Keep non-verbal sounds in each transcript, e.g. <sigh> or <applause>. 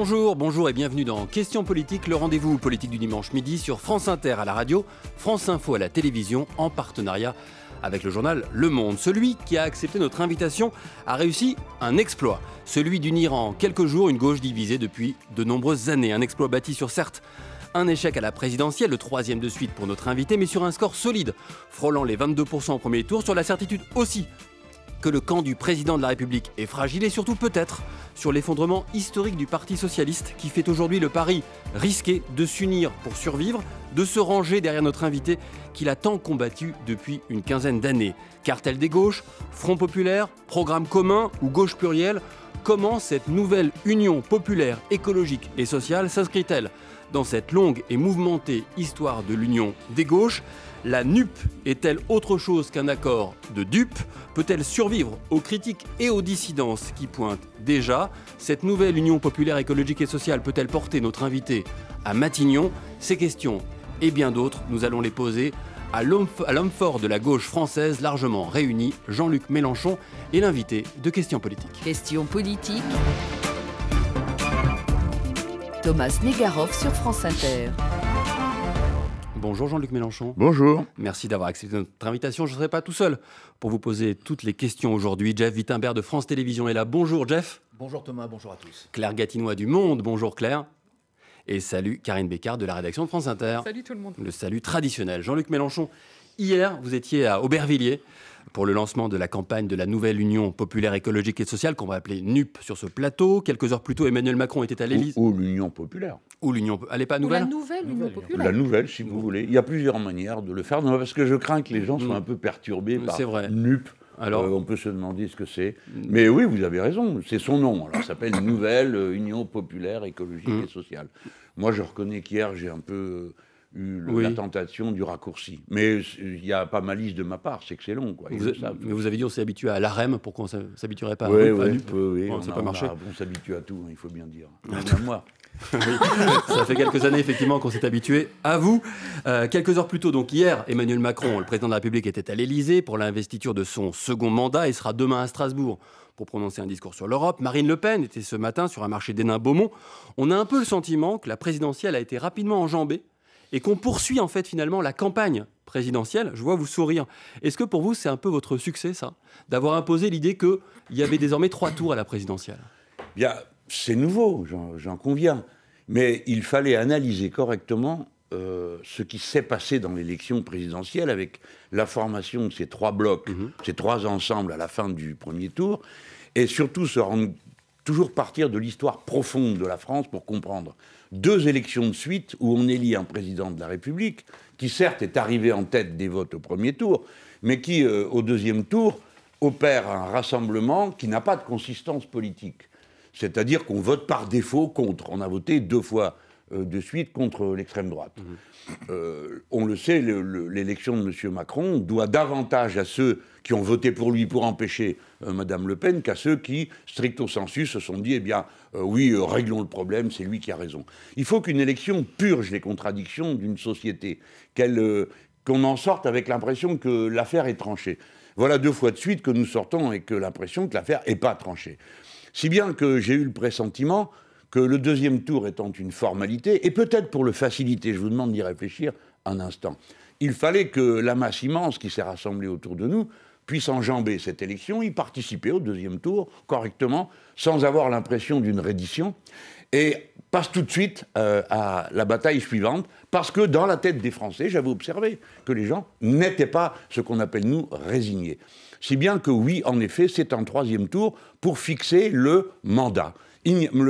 Bonjour, bonjour et bienvenue dans Questions politiques, le rendez-vous politique du dimanche midi sur France Inter à la radio, France Info à la télévision en partenariat avec le journal Le Monde. Celui qui a accepté notre invitation a réussi un exploit, celui d'unir en quelques jours une gauche divisée depuis de nombreuses années, un exploit bâti sur certes un échec à la présidentielle, le troisième de suite pour notre invité, mais sur un score solide, frôlant les 22% au premier tour, sur la certitude aussi que le camp du président de la République est fragile et surtout peut-être sur l'effondrement historique du Parti socialiste qui fait aujourd'hui le pari risqué de s'unir pour survivre, de se ranger derrière notre invité qu'il a tant combattu depuis une quinzaine d'années. Cartel des gauches, Front populaire, Programme commun ou Gauche plurielle, comment cette nouvelle union populaire, écologique et sociale s'inscrit-elle dans cette longue et mouvementée histoire de l'union des gauches la NUP est-elle autre chose qu'un accord de dupes Peut-elle survivre aux critiques et aux dissidences qui pointent déjà Cette nouvelle Union populaire écologique et sociale peut-elle porter notre invité à Matignon Ces questions et bien d'autres, nous allons les poser à l'homme fort de la gauche française largement réunie. Jean-Luc Mélenchon, et l'invité de Questions politiques. Questions politiques. Thomas Negaroff sur France Inter. Bonjour Jean-Luc Mélenchon. Bonjour. Merci d'avoir accepté notre invitation. Je ne serai pas tout seul pour vous poser toutes les questions aujourd'hui. Jeff Wittenberg de France Télévisions est là. Bonjour Jeff. Bonjour Thomas, bonjour à tous. Claire Gatinois du Monde, bonjour Claire. Et salut Karine Bécard de la rédaction de France Inter. Salut tout le monde. Le salut traditionnel. Jean-Luc Mélenchon Hier, vous étiez à Aubervilliers pour le lancement de la campagne de la nouvelle Union populaire écologique et sociale, qu'on va appeler NUP sur ce plateau. Quelques heures plus tôt, Emmanuel Macron était à l'Élysée. Ou, l'Union populaire. Ou l'Union. Elle n'est pas nouvelle La nouvelle Union populaire. La nouvelle, si vous voulez. Il y a plusieurs manières de le faire. Non, parce que je crains que les gens soient mm. un peu perturbés mm, par vrai. NUP. Alors, euh, on peut se demander ce que c'est. Mm. Mais oui, vous avez raison, c'est son nom. Alors, ça s'appelle Nouvelle Union Populaire Écologique et Sociale. Moi, je reconnais qu'hier, j'ai un peu euh, eu la tentation du raccourci. Mais il n'y a pas malice de ma part, c'est que c'est long. Quoi. Vous mais vous avez dit on s'est habitué à l'AREM, pourquoi on ne s'habituerait pas à, oui, oui, on, pas On, s'habitue à tout, hein, il faut bien dire. <laughs> Même moi. ça fait quelques années effectivement qu'on s'est habitué à vous. Euh, quelques heures plus tôt, donc hier, Emmanuel Macron, le président de la République, était à l'Élysée pour l'investiture de son second mandat et sera demain à Strasbourg pour prononcer un discours sur l'Europe. Marine Le Pen était ce matin sur un marché d'énin beaumont On a un peu le sentiment que la présidentielle a été rapidement enjambée et qu'on poursuit en fait finalement la campagne présidentielle. Je vois vous sourire. Est-ce que pour vous c'est un peu votre succès ça, d'avoir imposé l'idée qu'il y avait désormais trois tours à la présidentielle Bien, c'est nouveau, j'en conviens. Mais il fallait analyser correctement euh, ce qui s'est passé dans l'élection présidentielle avec la formation de ces trois blocs, mmh ces trois ensembles à la fin du premier tour, et surtout se rendre toujours partir de l'histoire profonde de la France pour comprendre deux élections de suite où on élit un président de la République, qui certes est arrivé en tête des votes au premier tour, mais qui, euh, au deuxième tour, opère un rassemblement qui n'a pas de consistance politique. C'est-à-dire qu'on vote par défaut contre. On a voté deux fois euh, de suite contre l'extrême droite. Mhm. Euh, on le sait, l'élection de M. Macron doit davantage à ceux qui ont voté pour lui pour empêcher euh, Madame Le Pen qu'à ceux qui, stricto sensu, se sont dit, eh bien, oui, réglons le problème, c'est lui qui a raison. Il faut qu'une élection purge les contradictions d'une société, qu'on en sorte avec l'impression que l'affaire est tranchée. Voilà deux fois de suite que nous sortons avec l'impression que l'affaire n'est pas tranchée. Si bien que j'ai eu le pressentiment que le deuxième tour étant une formalité, et peut-être pour le faciliter, je vous demande d'y réfléchir un instant, il fallait que la masse immense qui s'est rassemblée autour de nous puisse enjamber cette élection, y participer au deuxième tour correctement, sans avoir l'impression d'une reddition, et passe tout de suite euh, à la bataille suivante, parce que dans la tête des Français, j'avais observé que les gens n'étaient pas ce qu'on appelle nous résignés. Si bien que oui, en effet, c'est un troisième tour pour fixer le mandat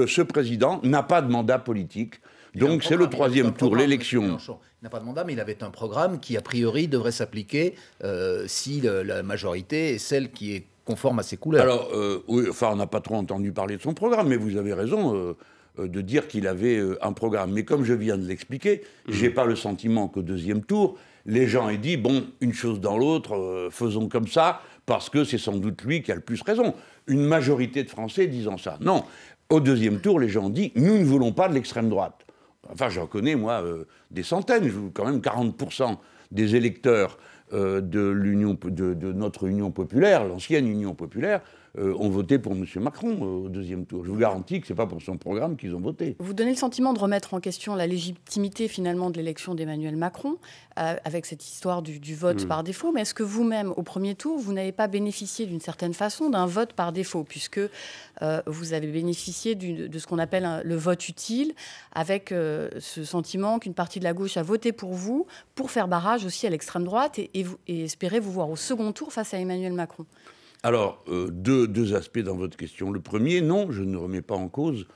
ce président n'a pas de mandat politique. Donc c'est le troisième tour, l'élection. Il n'a pas de mandat, mais il avait un programme qui, a priori, devrait s'appliquer euh, si la majorité est celle qui est conforme à ses couleurs. Alors, euh, oui, enfin, on n'a pas trop entendu parler de son programme, mais vous avez raison. Euh, de dire qu'il avait un programme. Mais comme je viens de l'expliquer, mmh. je n'ai pas le sentiment qu'au deuxième tour, les gens aient dit, bon, une chose dans l'autre, faisons comme ça, parce que c'est sans doute lui qui a le plus raison. Une majorité de Français disant ça. Non, au deuxième tour, les gens ont dit nous ne voulons pas de l'extrême droite. Enfin, j'en connais, moi, euh, des centaines, quand même 40% des électeurs euh, de, de notre Union populaire, l'ancienne Union populaire, euh, ont voté pour M. Macron euh, au deuxième tour. Je vous garantis que ce n'est pas pour son programme qu'ils ont voté. Vous donnez le sentiment de remettre en question la légitimité finalement de l'élection d'Emmanuel Macron euh, avec cette histoire du, vote hmm. par défaut. Mais est-ce que vous-même, au premier tour, vous n'avez pas bénéficié d'une certaine façon d'un vote par défaut puisque vous avez bénéficié de ce qu'on appelle le vote utile avec ce sentiment qu'une partie de la gauche a voté pour vous pour faire barrage aussi à l'extrême droite et espérer vous voir au second tour face à Emmanuel Macron alors, euh, deux, aspects dans votre question. Le premier, non, je ne remets pas en cause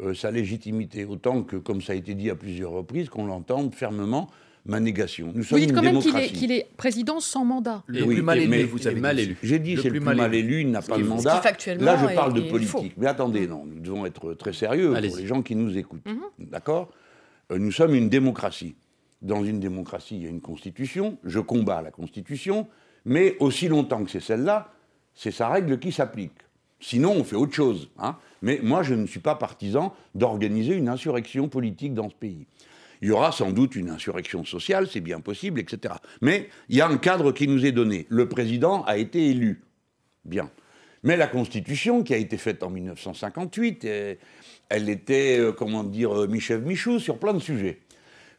euh, sa légitimité, autant que, comme ça a été dit à plusieurs reprises, qu'on l'entende fermement ma négation. Nous vous dites quand même qu'il est, président sans mandat. Le plus mal élu, vous avez mal J'ai dit c'est le plus mal, élu, il n'a pas de mandat. Là, je parle de politique. Mais attendez, non, nous devons être très sérieux pour les gens qui nous écoutent. Mhm. D'accord euh, Nous sommes une démocratie. Dans une démocratie, il y a une constitution. Je combats la constitution, mais aussi longtemps que c'est celle-là, c'est sa règle qui s'applique. Sinon, on fait autre chose. Hein. Mais moi, je ne suis pas partisan d'organiser une insurrection politique dans ce pays. Il y aura sans doute une insurrection sociale, c'est bien possible, etc. Mais il y a un cadre qui nous est donné. Le président a été élu. Bien. Mais la Constitution, qui a été faite en 1958, euh, elle était, euh, comment dire, euh, Michel michou sur plein de sujets.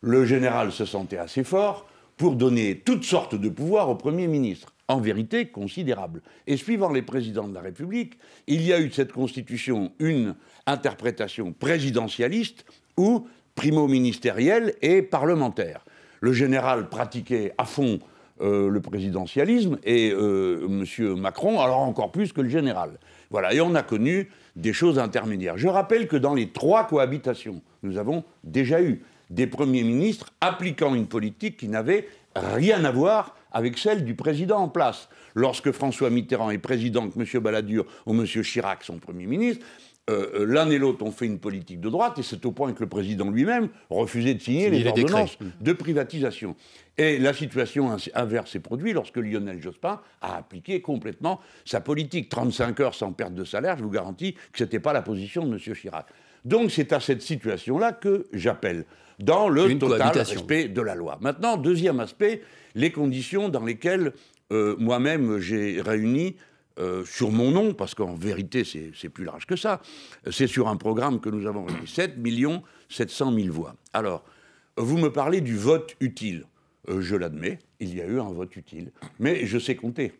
Le général se sentait assez fort pour donner toutes sortes de pouvoirs au Premier ministre en vérité considérable. Et suivant les présidents de la République, il y a eu de cette Constitution une interprétation présidentialiste ou primo-ministérielle et parlementaire. Le général pratiquait à fond euh, le présidentialisme et euh, monsieur M. Macron, alors encore plus que le général. Voilà, et on a connu des choses intermédiaires. Je rappelle que dans les trois cohabitations, nous avons déjà eu des premiers ministres appliquant une politique qui n'avait rien à voir avec celle du président en place. Lorsque François Mitterrand est président, que M. Balladur ou M. Chirac sont Premier ministre, euh, euh, l'un et l'autre ont fait une politique de droite, et c'est au point que le président lui-même refusait de signer les, ordonnances mmh. de privatisation. Et la situation inverse s'est produite lorsque Lionel Jospin a appliqué complètement sa politique. 35 heures sans perte de salaire, je vous garantis que ce n'était pas la position de M. Chirac. Donc c'est à cette situation-là que j'appelle dans le total respect de la loi. Maintenant, deuxième aspect, les conditions dans lesquelles euh, moi-même j'ai réuni euh, sur mon nom, parce qu'en vérité c'est plus large que ça, c'est sur un programme que nous avons réuni, 7 700 000 voix. Alors, vous me parlez du vote utile. Euh, je l'admets, il y a eu un vote utile, mais je sais compter.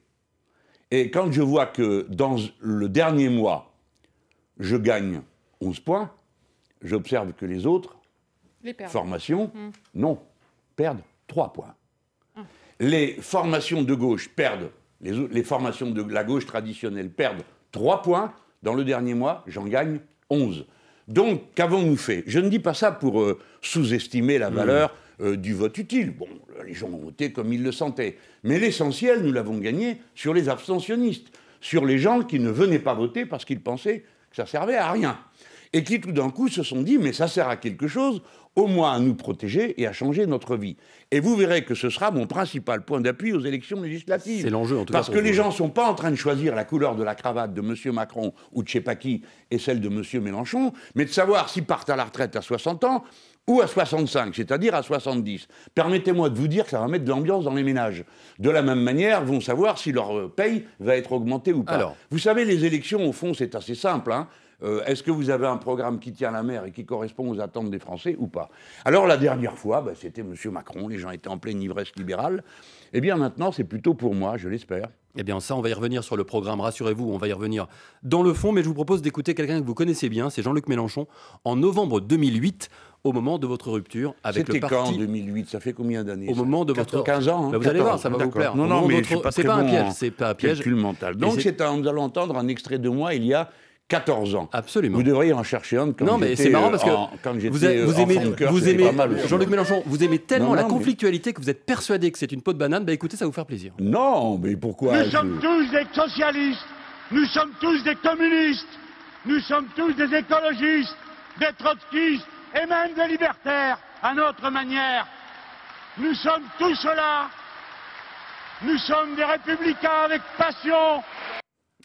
Et quand je vois que dans le dernier mois, je gagne 11 points, j'observe que les autres les formations, hum. non, perdent 3 points. Ah. Les formations de gauche perdent, les, formations de la gauche traditionnelle perdent 3 points. Dans le dernier mois, j'en gagne 11. Donc, qu'avons-nous fait Je ne dis pas ça pour euh, sous-estimer la mmh. valeur euh, du vote utile. Bon, les gens ont voté comme ils le sentaient. Mais l'essentiel, nous l'avons gagné sur les abstentionnistes, sur les gens qui ne venaient pas voter parce qu'ils pensaient que ça servait à rien. Et qui, tout d'un coup, se sont dit, mais ça sert à quelque chose, au moins à nous protéger et à changer notre vie. Et vous verrez que ce sera mon principal point d'appui aux élections législatives. C'est l'enjeu en tout cas. Parce que les gens ne sont pas en train de choisir la couleur de la cravate de M. Macron ou de je et celle de M. Mélenchon, mais de savoir s'ils partent à la retraite à 60 ans ou à 65, c'est-à-dire à 70. Permettez-moi de vous dire que ça va mettre de l'ambiance dans les ménages. De la même manière, vont savoir si leur euh, paye va être augmentée ou pas. Alors. Vous savez, les élections, au fond, c'est assez simple. Hein. Euh, est-ce que vous avez un programme qui tient la mer et qui correspond aux attentes des Français ou pas Alors la dernière fois, bah, c'était M. Macron, les gens étaient en pleine ivresse libérale. Eh bien maintenant, c'est plutôt pour moi, je l'espère. Eh bien ça, on va y revenir sur le programme, rassurez-vous, on va y revenir dans le fond, mais je vous propose d'écouter quelqu'un que vous connaissez bien, c'est Jean-Luc Mélenchon, en novembre 2008, au moment de votre rupture avec le parti. C'était quand 2008 Ça fait combien d'années Au moment de votre 15 ans. Hein, bah, vous allez voir, ça va vous plaire. Non, non, mais c'est pas, bon pas, un piège, c'est pas un piège. mental. Donc c'est nous allons entendre un extrait de moi il y a 14 ans. Absolument. Vous devriez en chercher un quand Non, mais c'est marrant parce euh, que vous, euh, vous aimez, Jean-Luc Mélenchon, vous aimez tellement la conflictualité que vous êtes persuadé que c'est une peau de banane. Bah écoutez, ça va vous faire plaisir. Non, mais pourquoi Nous sommes tous des socialistes, nous sommes tous des communistes, nous sommes tous des écologistes, des trotskistes et même des libertaires, à notre manière. Nous sommes tous là. Nous sommes des républicains avec passion.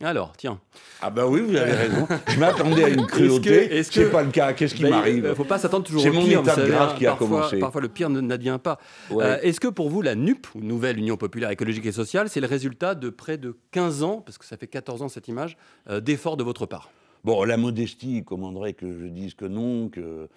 Alors, tiens. Ah ben oui, vous avez euh. raison. Je m'attendais à une cruauté. Ce n'est pas le cas. Qu'est-ce qui bah, m'arrive Il euh, ne faut pas s'attendre toujours au pire. C'est mon hein. qui a parfois, commencé. Parfois, le pire n'advient pas. Euh, est-ce que pour vous, la NUP, Nouvelle Union Populaire Écologique et Sociale, c'est le résultat de près de 15 ans, parce que ça fait 14 ans cette image, d'efforts de votre part Bon, la modestie commanderait que je dise que non, que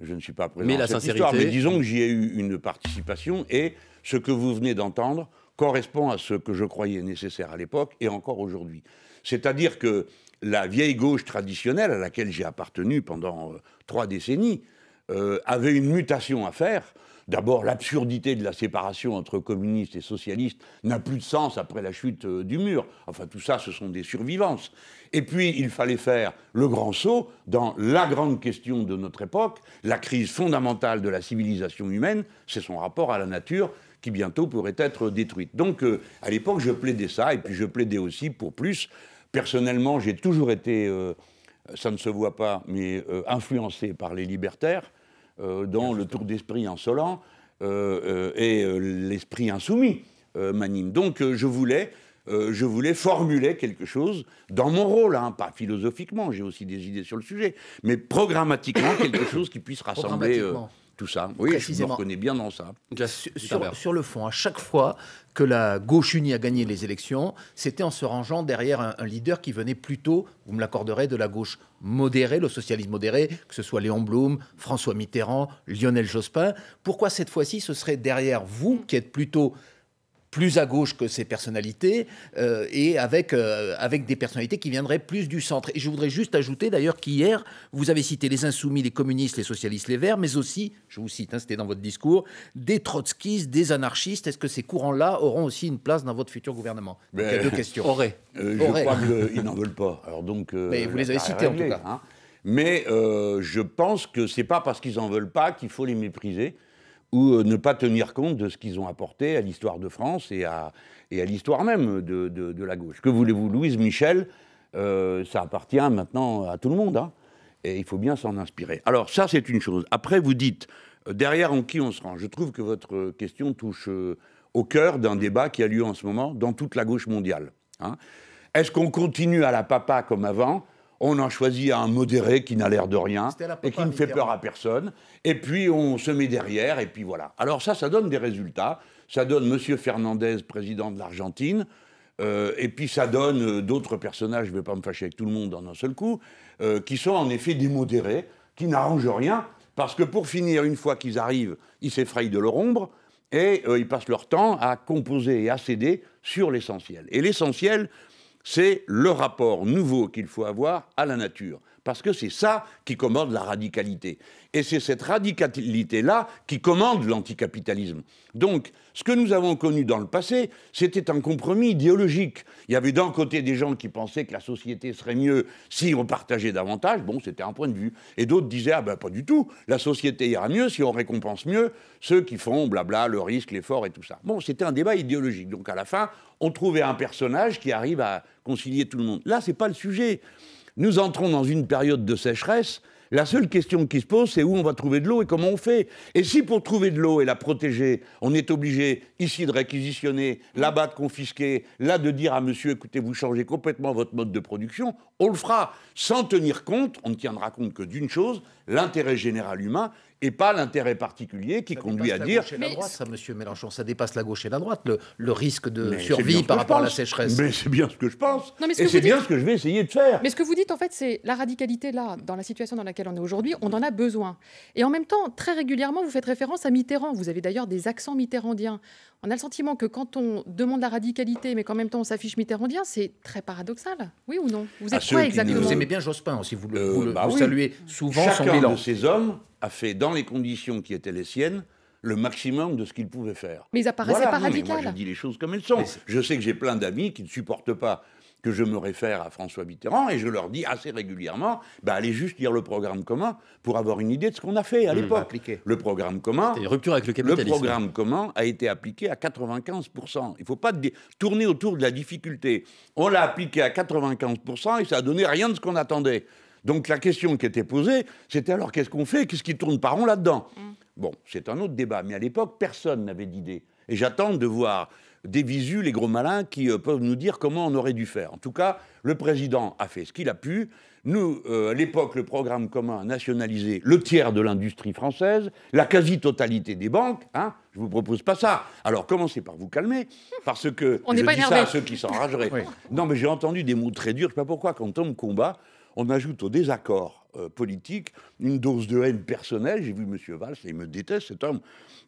je ne suis pas présent mais la cette sincérité... Mais disons mm. que j'y ai eu une participation et ce que vous venez d'entendre, correspond à ce que je croyais nécessaire à l'époque et encore aujourd'hui. C'est-à-dire que la vieille gauche traditionnelle à laquelle j'ai appartenu pendant euh, trois décennies euh, avait une mutation à faire. D'abord, l'absurdité de la séparation entre communistes et socialistes n'a plus de sens après la chute euh, du mur. Enfin, tout ça, ce sont des survivances. Et puis, il fallait faire le grand saut dans la grande question de notre époque, la crise fondamentale de la civilisation humaine, c'est son rapport à la nature qui bientôt pourrait être détruite. Donc, euh, à l'époque, je plaidais ça, et puis je plaidais aussi pour plus. Personnellement, j'ai toujours été, euh, ça ne se voit pas, mais euh, influencé par les libertaires, dont le tour d'esprit insolent et l'esprit insoumis m'anime. Donc, je voulais je voulais formuler quelque chose dans mon rôle, hein. pas philosophiquement, j'ai aussi des idées sur le sujet, mais programmatiquement, <coughs> quelque chose qui puisse rassembler ça. Oui, je me reconnais bien dans ça. Sur, le fond, à chaque fois que la gauche unie a gagné les élections, c'était en se rangeant derrière un, un, leader qui venait plutôt, vous me l'accorderez, de la gauche modérée, le socialisme modéré, que ce soit Léon Blum, François Mitterrand, Lionel Jospin. Pourquoi cette fois-ci, ce serait derrière vous, qui êtes plutôt plus à gauche que ces personnalités euh, et avec, euh, avec des personnalités qui viendraient plus du centre. Et je voudrais juste ajouter d'ailleurs qu'hier, vous avez cité les insoumis, les communistes, les socialistes, les verts, mais aussi, je vous cite, hein, c'était dans votre discours, des trotskistes, des anarchistes. Est-ce que ces courants-là auront aussi une place dans votre futur gouvernement Il y a ben, deux questions. Euh, je crois qu'ils <laughs> n'en veulent pas. donc, mais vous les avez cités en tout cas. Hein. Mais je pense que c'est pas parce qu'ils n'en veulent pas qu'il faut les mépriser ou euh, ne pas tenir compte de ce qu'ils ont apporté à l'histoire de France et à, l'histoire même de, la gauche. Que voulez-vous, Louise Michel, euh, ça appartient maintenant à tout le monde, hein, et il faut bien s'en inspirer. Alors ça, c'est une chose. Après, vous dites, euh, derrière en qui on se rend Je trouve que votre question touche au cœur d'un débat qui a lieu en ce moment dans toute la gauche mondiale. Hein. Est-ce qu'on continue à la papa comme avant on en choisit un modéré qui n'a l'air de rien et qui ne fait peur à personne. Et puis on se met derrière et puis voilà. Alors ça, ça donne des résultats. Ça donne monsieur Fernandez, président de l'Argentine. Euh, et puis ça donne euh, d'autres personnages, je ne vais pas me fâcher avec tout le monde en un seul coup, euh, qui sont en effet des modérés, qui n'arrangent rien, parce que pour finir, une fois qu'ils arrivent, ils s'effrayent de leur ombre, et ils passent leur temps à composer et à céder sur l'essentiel. Et l'essentiel, c'est le rapport nouveau qu'il faut avoir à la nature. Parce que c'est ça qui commande la radicalité. Et c'est cette radicalité-là qui commande l'anticapitalisme. Donc, ce que nous avons connu dans le passé, c'était un compromis idéologique. Il y avait d'un côté des gens qui pensaient que la société serait mieux si on partageait davantage, bon, c'était un point de vue. Et d'autres disaient, ah ben pas du tout, la société ira mieux si on récompense mieux ceux qui font blabla, le risque, l'effort et tout ça. Bon, c'était un débat idéologique. Donc, à la fin, on trouvait un personnage qui arrive à concilier tout le monde. Là, c'est pas le sujet nous entrons dans une période de sécheresse, la seule question qui se pose, c'est où on va trouver de l'eau et comment on fait. Et si pour trouver de l'eau et la protéger, on est obligé ici de réquisitionner, là-bas de confisquer, là de dire à monsieur, écoutez, vous changez complètement votre mode de production, on le fera sans tenir compte, on ne tiendra compte que d'une chose, l'intérêt général humain et pas l'intérêt particulier qui conduit à dire. Gauche et la droite, ça, monsieur Mélenchon, ça dépasse la gauche et la droite, le, risque de survie par rapport à la sécheresse. Mais c'est bien ce que je pense. mais et c'est bien ce que je vais essayer de faire. Mais ce que vous dites, en fait, c'est la radicalité là, dans la situation dans laquelle on est aujourd'hui, on en a besoin. Et en même temps, très régulièrement, vous faites référence à Mitterrand. Vous avez d'ailleurs des accents mitterrandiens on a le sentiment que quand on demande la radicalité, mais qu'en même temps on s'affiche mitterrandien, c'est très paradoxal. Oui ou non Vous êtes ah, quoi exactement Vous aimez bien Jospin aussi, vous le, euh, vous bah saluez souvent Chacun son bilan. de ces hommes a fait, dans les conditions qui étaient les siennes, le maximum de ce qu'il pouvait faire. Mais ils apparaissaient voilà. pas Je dis les choses comme elles sont. Je sais que j'ai plein d'amis qui ne supportent pas que je me réfère à François Mitterrand et je leur dis assez régulièrement bah, allez juste lire le programme commun pour avoir une idée de ce qu'on a fait à mmh. l'époque. Le programme commun. Rupture avec le capitalisme. Le programme commun a été appliqué à 95%. Il ne faut pas tourner autour de la difficulté. On l'a appliqué à 95% et ça a donné rien de ce qu'on attendait. Donc la question qui était posée, c'était alors qu'est-ce qu'on fait Qu'est-ce qui tourne par rond là-dedans mmh. Bon, c'est un autre débat, mais à l'époque, personne n'avait d'idée. Et j'attends de voir des visus, les gros malins, qui euh, peuvent nous dire comment on aurait dû faire. En tout cas, le président a fait ce qu'il a pu. Nous, euh, à l'époque, le programme commun a nationalisé le tiers de l'industrie française, la quasi-totalité des banques. Hein, je ne vous propose pas ça. Alors commencez par vous calmer, parce que on je pas dis ça à ceux qui s'enrageraient. Non, mais j'ai entendu des mots très durs, je ne sais pas pourquoi, quand on me combat, on ajoute au désaccord euh, politique une dose de haine personnelle. J'ai vu M. Valls il me déteste cet homme.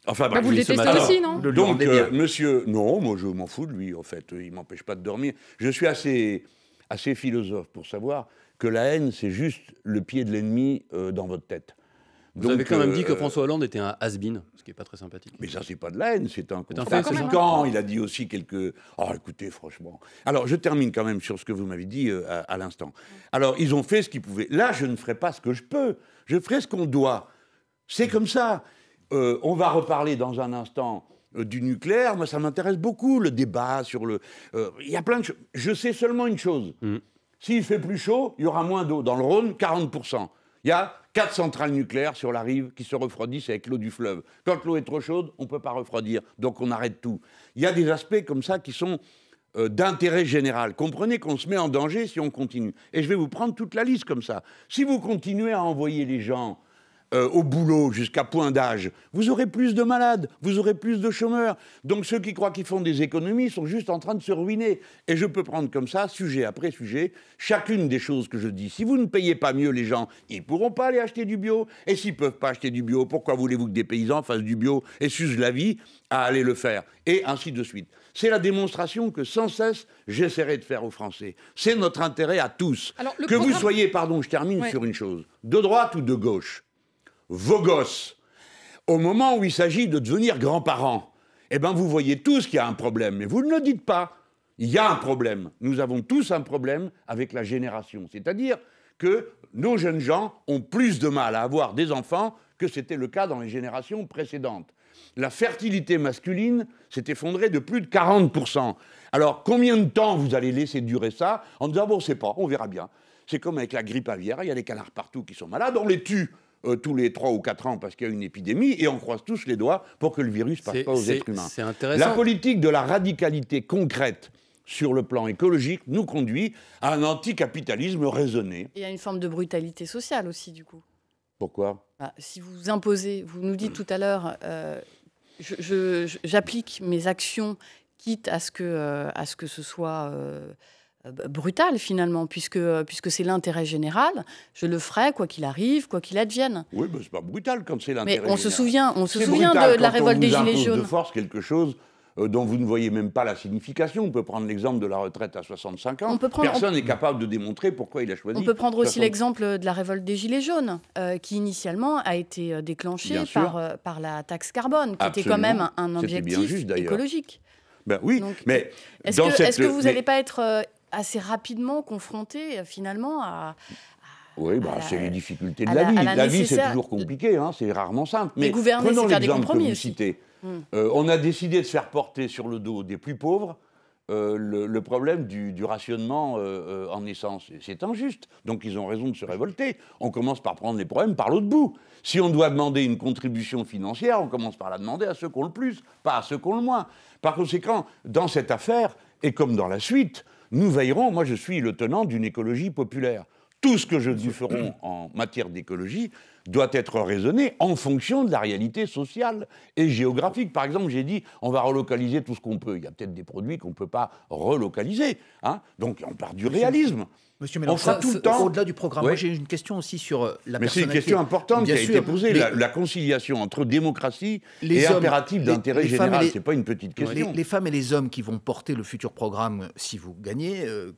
Enfin, ah, vous le détestez aussi, non Donc, euh, monsieur, non, moi je m'en fous de lui, en fait. Il ne m'empêche pas de dormir. Je suis assez, assez philosophe pour savoir que la haine, c'est juste le pied de l'ennemi euh, dans votre tête. Vous avez quand même dit que euh, François Hollande était un has ce qui n'est pas très sympathique. Mais ça, c'est pas de la haine, c'est un constat. quand il a dit aussi quelques. Oh, écoutez, franchement. Alors, je termine quand même sur ce que vous m'avez dit euh, à, l'instant. Alors, ils ont fait ce qu'ils pouvaient. Là, je ne ferai pas ce que je peux. Je ferai ce qu'on doit. C'est comme ça. Euh, on va reparler dans un instant du nucléaire. Moi, ça m'intéresse beaucoup, le débat sur le. Il y a plein de choses. Je sais seulement une chose. Mm. S'il fait plus chaud, il y aura moins d'eau. Dans le Rhône, 40%. Il y a quatre centrales nucléaires sur la rive qui se refroidissent avec l'eau du fleuve. Quand l'eau est trop chaude, on ne peut pas refroidir, donc on arrête tout. Il y a des aspects comme ça qui sont euh, d'intérêt général. Comprenez qu'on se met en danger si on continue. Et je vais vous prendre toute la liste comme ça. Si vous continuez à envoyer les gens euh, au boulot jusqu'à point d'âge, vous aurez plus de malades, vous aurez plus de chômeurs. Donc ceux qui croient qu'ils font des économies sont juste en train de se ruiner. Et je peux prendre comme ça, sujet après sujet, chacune des choses que je dis. Si vous ne payez pas mieux les gens, ils ne pourront pas aller acheter du bio. Et s'ils ne peuvent pas acheter du bio, pourquoi voulez-vous que des paysans fassent du bio et s'usent la vie à aller le faire Et ainsi de suite. C'est la démonstration que sans cesse j'essaierai de faire aux Français. C'est notre intérêt à tous. que vous soyez, pardon, je termine sur une chose, de droite ou de gauche, vos gosses, au moment où il s'agit de devenir grands-parents, eh ben, vous voyez tous qu'il y a un problème, mais vous ne le dites pas. Il y a un problème. Nous avons tous un problème avec la génération. C'est-à-dire que nos jeunes gens ont plus de mal à avoir des enfants que c'était le cas dans les générations précédentes. La fertilité masculine s'est effondrée de plus de 40%. Alors combien de temps vous allez laisser durer ça en disant bon, c'est pas, on verra bien. C'est comme avec la grippe aviaire, il y a des canards partout qui sont malades, on les tue. Euh, tous les 3 ou 4 ans parce qu'il y a une épidémie et on croise tous les doigts pour que le virus passe pas aux êtres humains. La politique de la radicalité concrète sur le plan écologique nous conduit à un anticapitalisme raisonné. Et à une forme de brutalité sociale aussi, du coup. Pourquoi bah, Si vous imposez, vous nous dites tout à l'heure, euh, j'applique mes actions, quitte à ce que, euh, à ce que ce soit... Euh, brutal finalement, puisque, euh, puisque c'est l'intérêt général, je le ferai quoi qu'il arrive, quoi qu'il advienne. Oui, mais c'est pas brutal quand c'est l'intérêt Mais on se souvient, on se souvient de, la révolte des Gilets jaunes. de force quelque chose euh, dont vous ne voyez même pas la signification. On peut prendre l'exemple de la retraite à 65 ans. Personne n'est capable de démontrer pourquoi il a choisi. On peut prendre aussi l'exemple de la révolte des Gilets jaunes, qui initialement a été déclenchée par, par la taxe carbone, qui était quand même un objectif écologique. Ben oui, mais est-ce que, vous n'allez pas être assez rapidement confronté euh, finalement à, oui, bah, c'est les difficultés de la, vie. La, vie, c'est toujours compliqué, hein, c'est rarement simple. Mais gouverner, prenons l'exemple que vous citez. Hmm. Euh, on a décidé de faire porter sur le dos des plus pauvres euh, le, problème du, rationnement en essence. C'est injuste. Donc ils ont raison de se révolter. On commence par prendre les problèmes par l'autre bout. Si on doit demander une contribution financière, on commence par la demander à ceux qui ont le plus, pas à ceux qui ont le moins. Par conséquent, dans cette affaire, et comme dans la suite, nous veillerons, moi je suis le tenant d'une écologie populaire. Tout ce que je nous ferons en matière d'écologie, doit être raisonné en fonction de la réalité sociale et géographique. Par exemple, j'ai dit, on va relocaliser tout ce qu'on peut. Il y a peut-être des produits qu'on ne peut pas relocaliser. Hein. Donc, on part du réalisme. Monsieur Mélenchon, tout le temps. Au-delà du programme, j'ai une question aussi sur euh, la Mais c'est une question importante qui a été posée, la, conciliation entre démocratie et impératif d'intérêt général. Ce n'est pas une petite question. Les, femmes et les hommes qui vont porter le futur programme, euh, si vous gagnez, euh,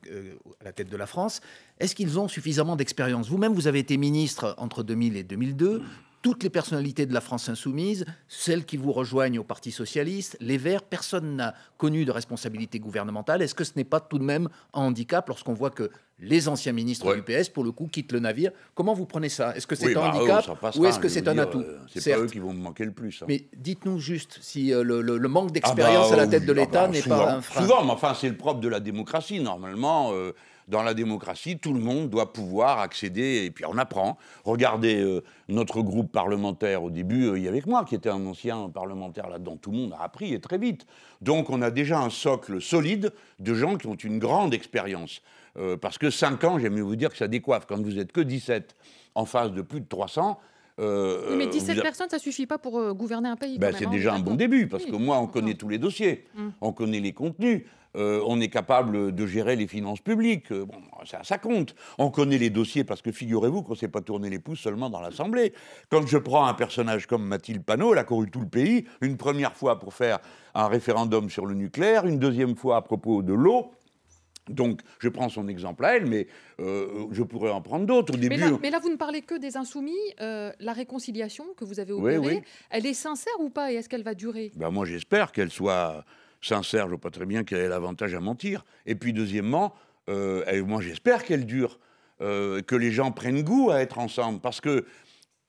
à la tête de la France, est-ce qu'ils ont suffisamment d'expérience Vous-même, vous avez été ministre entre 2000 et 2000. 2002, toutes les personnalités de la France insoumise, celles qui vous rejoignent au Parti socialiste, les Verts, personne n'a connu de responsabilité gouvernementale. Est-ce que ce n'est pas tout de même un handicap lorsqu'on voit que les anciens ministres du PS, pour le coup, quittent le navire Comment vous prenez ça Est-ce que c'est un bah, handicap ou est-ce que c'est un atout euh, C'est pas eux qui vont me manquer le plus. Hein. Mais dites-nous juste si euh, le, manque ah, bah, d'expérience à la tête de ah, bah, l'État n'est pas un frein. Souvent, mais enfin, c'est le propre de la démocratie. Normalement, euh, dans la démocratie, tout le monde doit pouvoir accéder, et puis on apprend. Regardez euh, notre groupe parlementaire au début, euh, il y avait moi qui était un ancien parlementaire là-dedans, tout le monde a appris et très vite. Donc on a déjà un socle solide de gens qui ont une grande expérience. Euh, parce que 5 ans, j'aime mieux vous dire que ça décoiffe. Quand vous êtes que 17 en face de plus de 300, mais 17 personnes, ça suffit pas pour gouverner un pays. Ben, c'est hein. déjà un bon début, parce que moi, on connaît tous les dossiers, mmh. on connaît les contenus. Euh, on est capable de gérer les finances publiques. Euh, bon, ça, compte. On connaît les dossiers parce que figurez-vous qu'on ne s'est pas tourné les pouces seulement dans l'Assemblée. Quand je prends un personnage comme Mathilde Panot, elle a couru tout le pays, une première fois pour faire un référendum sur le nucléaire, une deuxième fois à propos de l'eau. Donc, je prends son exemple à elle, mais euh, je pourrais en prendre d'autres. Au début, mais, là, vous ne parlez que des insoumis. la réconciliation que vous avez opérée, elle est sincère ou pas Et est-ce qu'elle va durer ben Moi, j'espère qu'elle soit sincère, je vois pas très bien qu'elle ait l'avantage à mentir. Et puis deuxièmement, euh, moi j'espère qu'elle dure, euh, que les gens prennent goût à être ensemble, parce que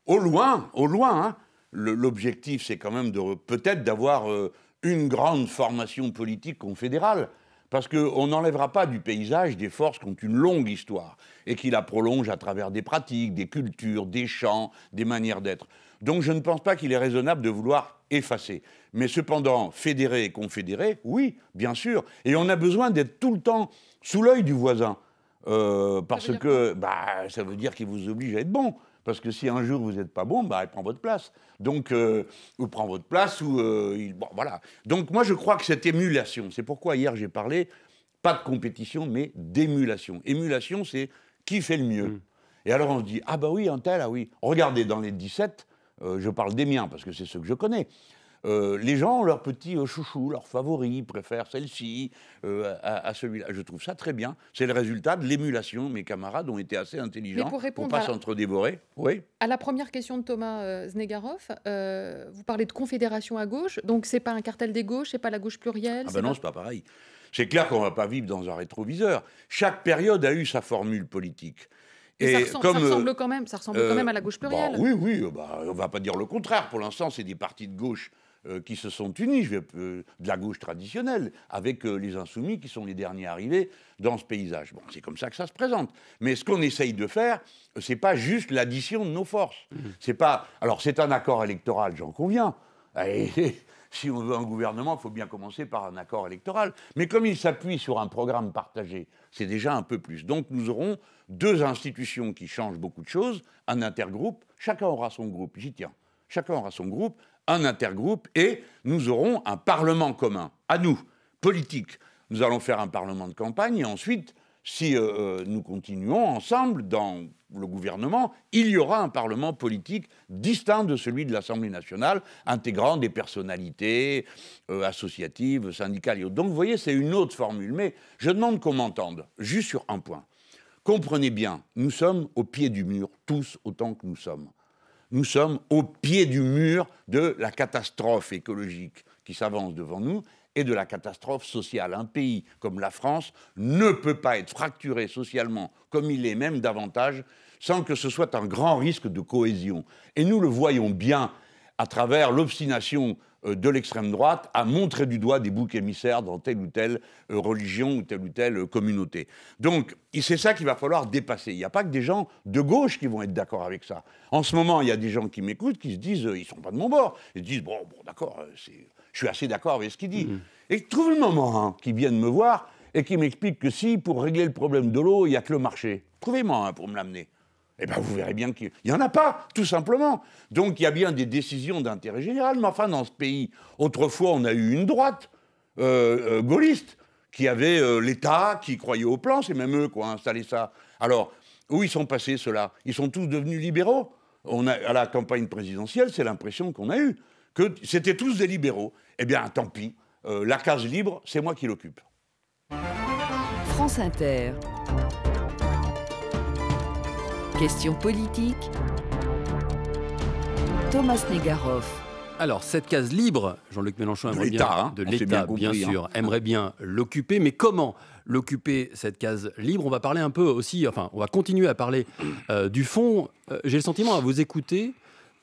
au loin, au loin, hein, l'objectif c'est quand même peut-être d'avoir euh, une grande formation politique confédérale. Parce qu'on n'enlèvera pas du paysage des forces qui ont une longue histoire et qui la prolongent à travers des pratiques, des cultures, des champs, des manières d'être. Donc je ne pense pas qu'il est raisonnable de vouloir effacer. Mais cependant, fédérer et confédérer, oui, bien sûr. Et on a besoin d'être tout le temps sous l'œil du voisin. Euh, parce que bah, ça veut dire qu'il vous oblige à être bon. Parce que si un jour vous n'êtes pas bon, bah, il prend votre place. Donc, euh, ou prend votre place, ou euh, il. Bon, voilà. Donc, moi, je crois que cette émulation, c'est pourquoi hier j'ai parlé, pas de compétition, mais d'émulation. Émulation, c'est qui fait le mieux. Hmm. Et alors, on se dit, ah bah oui, un tel, ah oui. Regardez, dans les 17, euh, je parle des miens parce que c'est ceux que je connais. Euh, les gens ont leurs petits chouchou, euh, chouchous, leurs favoris, préfèrent celle-ci à, celui-là. Je trouve ça très bien. C'est le résultat de l'émulation. Mes camarades ont été assez intelligents pour, pas s'entre-dévorer. Oui. À la première question de Thomas Znegarov, vous parlez de confédération à gauche. Donc ce n'est pas un cartel des gauches, c'est pas la gauche plurielle. Ah ben non, c'est pas pareil. C'est clair qu'on va pas vivre dans un rétroviseur. Chaque période a eu sa formule politique. Et ça, ressemble, comme, euh, quand même, ça ressemble quand même à la euh, gauche bah plurielle. oui, oui, euh, bah, on ne va pas dire le contraire. Pour l'instant, c'est des partis de gauche qui se sont unis, je vais, de la gauche traditionnelle, avec les insoumis qui sont les derniers arrivés dans ce paysage. Bon, c'est comme ça que ça se présente. Mais ce qu'on essaye de faire, c'est pas juste l'addition de nos forces. Mmh. C'est pas. Alors, c'est un accord électoral, j'en conviens si on veut un gouvernement, il faut bien commencer par un accord électoral. Mais comme il s'appuie sur un programme partagé, c'est déjà un peu plus. Donc nous aurons deux institutions qui changent beaucoup de choses, un intergroupe, chacun aura son groupe, j'y tiens. Chacun aura son groupe, un intergroupe, et nous aurons un parlement commun, à nous, politique. Nous allons faire un parlement de campagne, et ensuite, si euh, euh, nous continuons ensemble dans le gouvernement, il y aura un Parlement politique distinct de celui de l'Assemblée nationale, intégrant des personnalités euh, associatives, syndicales. Donc vous voyez, c'est une autre formule. Mais je demande qu'on m'entende, juste sur un point. Comprenez bien, nous sommes au pied du mur, tous autant que nous sommes. Nous sommes au pied du mur de la catastrophe écologique qui s'avance devant nous et de la catastrophe sociale. Un pays comme la France ne peut pas être fracturé socialement, comme il est même davantage, sans que ce soit un grand risque de cohésion. Et nous le voyons bien à travers l'obstination euh, de l'extrême droite à montrer du doigt des boucs émissaires dans telle ou telle euh, religion ou telle ou telle euh, communauté. Donc c'est ça qu'il va falloir dépasser. Il n'y a pas que des gens de gauche qui vont être d'accord avec ça. En ce moment, il y a des gens qui m'écoutent qui se disent, ils ne sont pas de mon bord. Ils se disent, bon, bon d'accord, c'est je suis assez d'accord avec ce qu'il dit. Mm. Et trouvez trouve le moment hein, qui vient de me voir et qui m'explique que si, pour régler le problème de l'eau, il n'y a que le marché. Trouvez-moi hein, pour me l'amener. Eh bien, vous verrez bien qu'il n'y en a pas, tout simplement. Donc, il y a bien des décisions d'intérêt général. Mais enfin, dans ce pays, autrefois, on a eu une droite euh, euh, gaulliste qui avait euh, l'État, qui croyait au plan. C'est même eux qui ont installé ça. Alors, où ils sont passés, ceux-là Ils sont tous devenus libéraux. a, à la campagne présidentielle, c'est l'impression qu'on a eue que c'était tous des libéraux. Eh bien, tant pis, euh, la case libre, c'est moi qui l'occupe. France Inter. Question politique. Thomas Negaroff. Alors, cette case libre, Jean-Luc Mélenchon aimerait bien, de l'État, bien, hein, hein. sûr, aimerait bien l'occuper, mais comment l'occuper, cette case libre On va parler un peu aussi, enfin, on va continuer à parler euh, du fond. Euh, j'ai le sentiment, à vous écouter,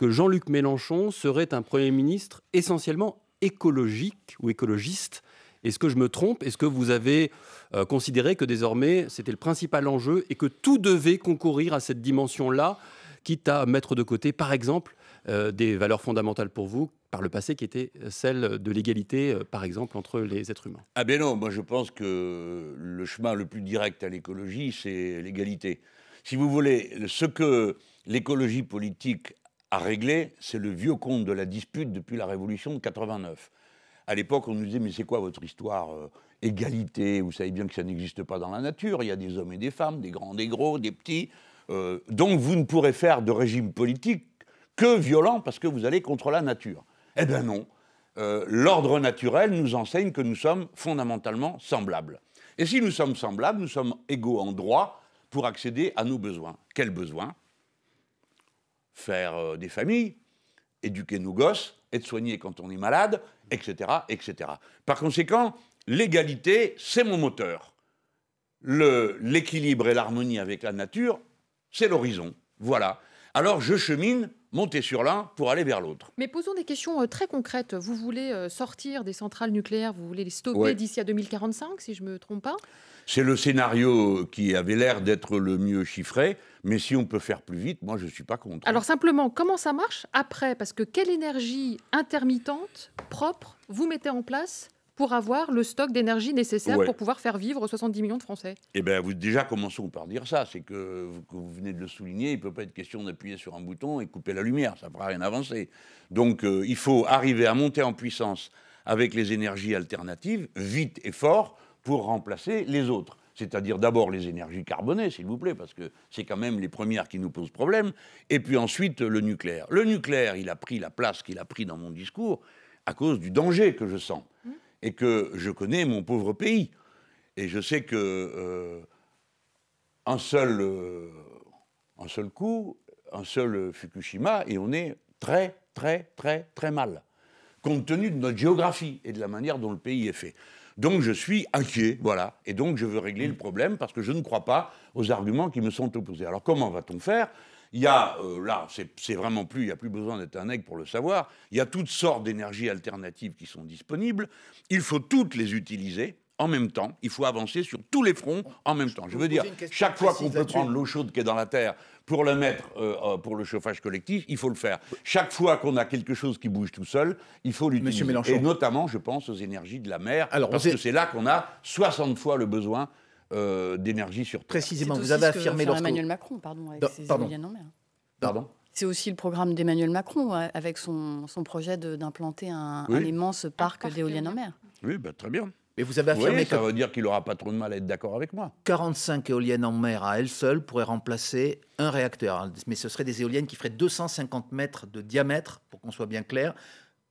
que Jean-Luc Mélenchon serait un Premier ministre essentiellement écologique ou écologiste. Est-ce que je me trompe Est-ce que vous avez euh, considéré que désormais c'était le principal enjeu et que tout devait concourir à cette dimension-là, quitte à mettre de côté, par exemple, euh, des valeurs fondamentales pour vous par le passé qui étaient euh, celles de l'égalité, par exemple, entre les êtres humains Ah bien non, moi je pense que le chemin le plus direct à l'écologie, c'est l'égalité. Si vous voulez, ce que l'écologie politique à régler, c'est le vieux conte de la dispute depuis la Révolution de 89. À l'époque, on nous disait, mais c'est quoi votre histoire euh, Égalité, vous savez bien que ça n'existe pas dans la nature, il y a des hommes et des femmes, des grands, des gros, des petits. Euh, donc vous ne pourrez faire de régime politique que violent parce que vous allez contre la nature. Eh bien non, euh, l'ordre naturel nous enseigne que nous sommes fondamentalement semblables. Et si nous sommes semblables, nous sommes égaux en droit pour accéder à nos besoins. Quels besoins faire euh, des familles, éduquer nos gosses, être soigné quand on est malade, etc., etc. Par conséquent, l'égalité, c'est mon moteur. L'équilibre et l'harmonie avec la nature, c'est l'horizon. Voilà. Alors je chemine monter sur l'un pour aller vers l'autre. Mais posons des questions euh, très concrètes. Vous voulez euh, sortir des centrales nucléaires, vous voulez les stopper d'ici à 2045, si je ne me trompe pas c'est le scénario qui avait l'air d'être le mieux chiffré, mais si on peut faire plus vite, moi je ne suis pas contre. Hein. Alors simplement, comment ça marche après Parce que quelle énergie intermittente, propre, vous mettez en place pour avoir le stock d'énergie nécessaire pour pouvoir faire vivre 70 millions de Français Eh bien, vous, déjà, commençons par dire ça. C'est que, vous venez de le souligner, il ne peut pas être question d'appuyer sur un bouton et couper la lumière. Ça ne fera rien avancer. Donc, euh, il faut arriver à monter en puissance avec les énergies alternatives, vite et fort, pour remplacer les autres. C'est-à-dire d'abord les énergies carbonées, s'il vous plaît, parce que c'est quand même les premières qui nous posent problème, et puis ensuite le nucléaire. Le nucléaire, il a pris la place qu'il a pris dans mon discours à cause du danger que je sens et que je connais mon pauvre pays. Et je sais que euh, un, seul, euh, un seul coup, un seul Fukushima, et on est très, très, très, très mal, compte tenu de notre géographie et de la manière dont le pays est fait. Donc je suis inquiet, voilà. Et donc je veux régler le problème parce que je ne crois pas aux arguments qui me sont opposés. Alors comment va-t-on faire il y a, euh, là, c'est vraiment plus, il n'y a plus besoin d'être un aigle pour le savoir, il y a toutes sortes d'énergies alternatives qui sont disponibles, il faut toutes les utiliser, en même temps. Il faut avancer sur tous les fronts en même temps. Je veux dire, chaque fois qu'on peut prendre l'eau chaude qui est dans la terre pour le mettre euh, euh, pour le chauffage collectif, il faut le faire. Chaque fois qu'on a quelque chose qui bouge tout seul, il faut l'utiliser. Et notamment, je pense aux énergies de la mer, parce que c'est là qu'on a 60 fois le besoin euh, d'énergie sur Terre. Précisément, vous avez affirmé lorsque... Emmanuel Macron, pardon, avec ses pardon. en mer. Pardon c'est aussi le programme d'Emmanuel Macron avec son, son projet d'implanter un, immense parc, d'éoliennes en mer. Oui, bah, très bien. Mais vous avez affirmé oui, ça veut dire qu'il n'aura pas trop de mal à être d'accord avec moi. 45 éoliennes en mer à elles seules pourraient remplacer un réacteur. Mais ce seraient des éoliennes qui feraient 250 mètres de diamètre, pour qu'on soit bien clair.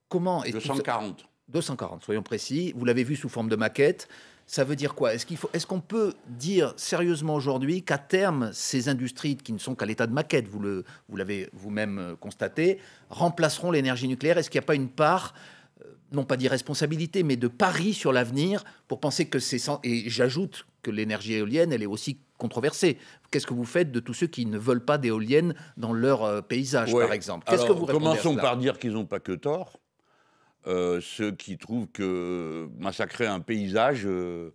Comment 240. 240, soyons précis. Vous l'avez vu sous forme de maquette. Ça veut dire quoi Est-ce qu'on faut... Est qu'on peut dire sérieusement aujourd'hui qu'à terme, ces industries qui ne sont qu'à l'état de maquette, vous l'avez vous vous-même constaté, remplaceront l'énergie nucléaire Est-ce qu'il n'y a pas une part non pas d'irresponsabilité, mais de pari sur l'avenir pour penser que c'est sans... Et j'ajoute que l'énergie éolienne, elle est aussi controversée. Qu'est-ce que vous faites de tous ceux qui ne veulent pas d'éoliennes dans leur euh, paysage, par exemple quest que vous Commençons par dire qu'ils n'ont pas que tort. Euh, ceux qui trouvent que massacrer un paysage, euh,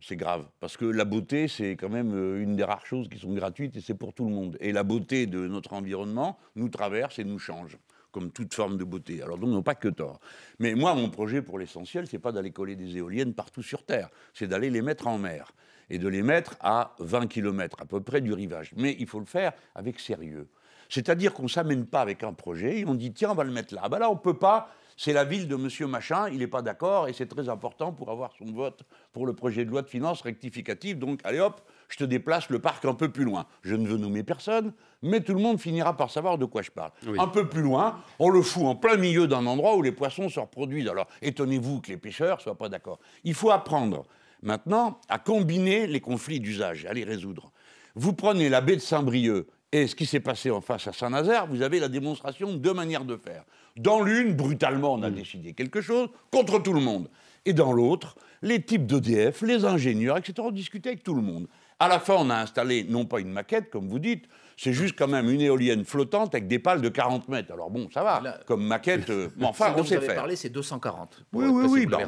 c'est grave. Parce que la beauté, c'est quand même une des rares choses qui sont gratuites et c'est pour tout le monde. Et la beauté de notre environnement nous traverse et nous change comme toute forme de beauté. Alors donc, non pas que tort. Mais moi, mon projet, pour l'essentiel, c'est pas d'aller coller des éoliennes partout sur Terre, c'est d'aller les mettre en mer et de les mettre à 20 km à peu près du rivage. Mais il faut le faire avec sérieux. C'est-à-dire qu'on ne s'amène pas avec un projet et on dit tiens, on va le mettre là. Ah ben là, on ne peut pas, c'est la ville de monsieur machin, il n'est pas d'accord et c'est très important pour avoir son vote pour le projet de loi de finances rectificative. Donc allez hop, je te déplace le parc un peu plus loin. Je ne veux nommer personne, mais tout le monde finira par savoir de quoi je parle. Un peu plus loin, on le fout en plein milieu d'un endroit où les poissons se reproduisent. Alors étonnez-vous que les pêcheurs ne soient pas d'accord. Il faut apprendre maintenant à combiner les conflits d'usage, à les résoudre. Vous prenez la baie de Saint-Brieuc et ce qui s'est passé en face à Saint-Nazaire, vous avez la démonstration de deux manières de faire. Dans l'une, brutalement, on a mm. décidé quelque chose contre tout le monde. Et dans l'autre, les types d'EDF, les ingénieurs, etc., ont discuté avec tout le monde. À la fin, on a installé non pas une maquette, comme vous dites, c'est juste quand même une éolienne flottante avec des pales de 40 mètres. Alors bon, ça va, comme maquette, euh, <laughs> enfin, on sait vous avez parlé, c'est 240. Oui, oui, oui, bah,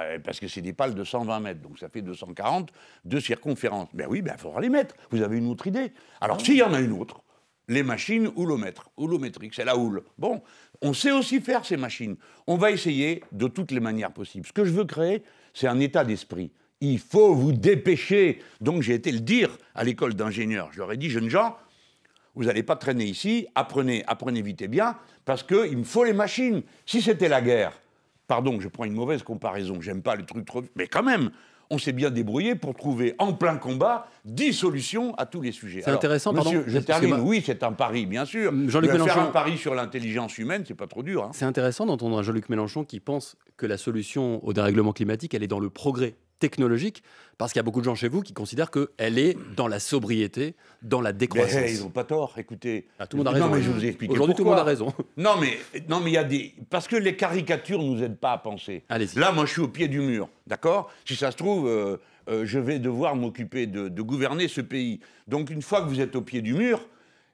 euh, parce que c'est des pales de 120 mètres, donc ça fait 240 de circonférence. Ben oui, il ben, faudra les mettre, vous avez une autre idée. Alors s'il y en a une autre, les machines houlomètres, houlométriques, c'est la houle. Bon, on sait aussi faire ces machines. On va essayer de toutes les manières possibles. Ce que je veux créer, c'est un état d'esprit il faut vous dépêcher. Donc j'ai été le dire à l'école d'ingénieurs. Je leur ai dit, jeunes gens, vous n'allez pas traîner ici, apprenez, apprenez vite et bien, parce qu'il me faut les machines. Si c'était la guerre, pardon, je prends une mauvaise comparaison, j'aime pas le truc trop... Mais quand même, on s'est bien débrouillé pour trouver en plein combat 10 solutions à tous les sujets. C'est intéressant, monsieur, pardon. Je termine. Oui, c'est un pari, bien sûr. jean Faire un pari sur l'intelligence humaine, c'est pas trop dur. Hein. C'est intéressant d'entendre un Jean-Luc Mélenchon qui pense que la solution au dérèglement climatique, elle est dans le progrès technologique parce qu'il y a beaucoup de gens chez vous qui considèrent qu'elle est dans la sobriété, dans la décroissance. Eh, ils n'ont pas tort, écoutez. Ah, tout le monde a raison. Non, mais Aujourd'hui, tout le monde a raison. Non, mais non, mais il y a des. Parce que les caricatures ne nous aident pas à penser. – Là, moi, je suis au pied du mur, d'accord Si ça se trouve. Euh, euh, je vais devoir m'occuper de, gouverner ce pays. Donc une fois que vous êtes au pied du mur,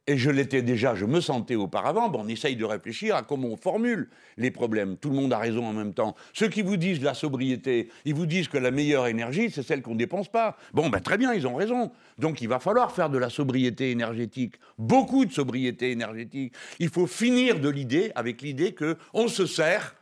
et je l'étais déjà, je me sentais auparavant, ben, on essaye de réfléchir à comment on formule les problèmes. Tout le monde a raison en même temps. Ceux qui vous disent la sobriété, ils vous disent que la meilleure énergie, c'est celle qu'on ne dépense pas. Bon, ben très bien, ils ont raison. Donc il va falloir faire de la sobriété énergétique, beaucoup de sobriété énergétique. Il faut finir de l'idée, avec l'idée qu'on se sert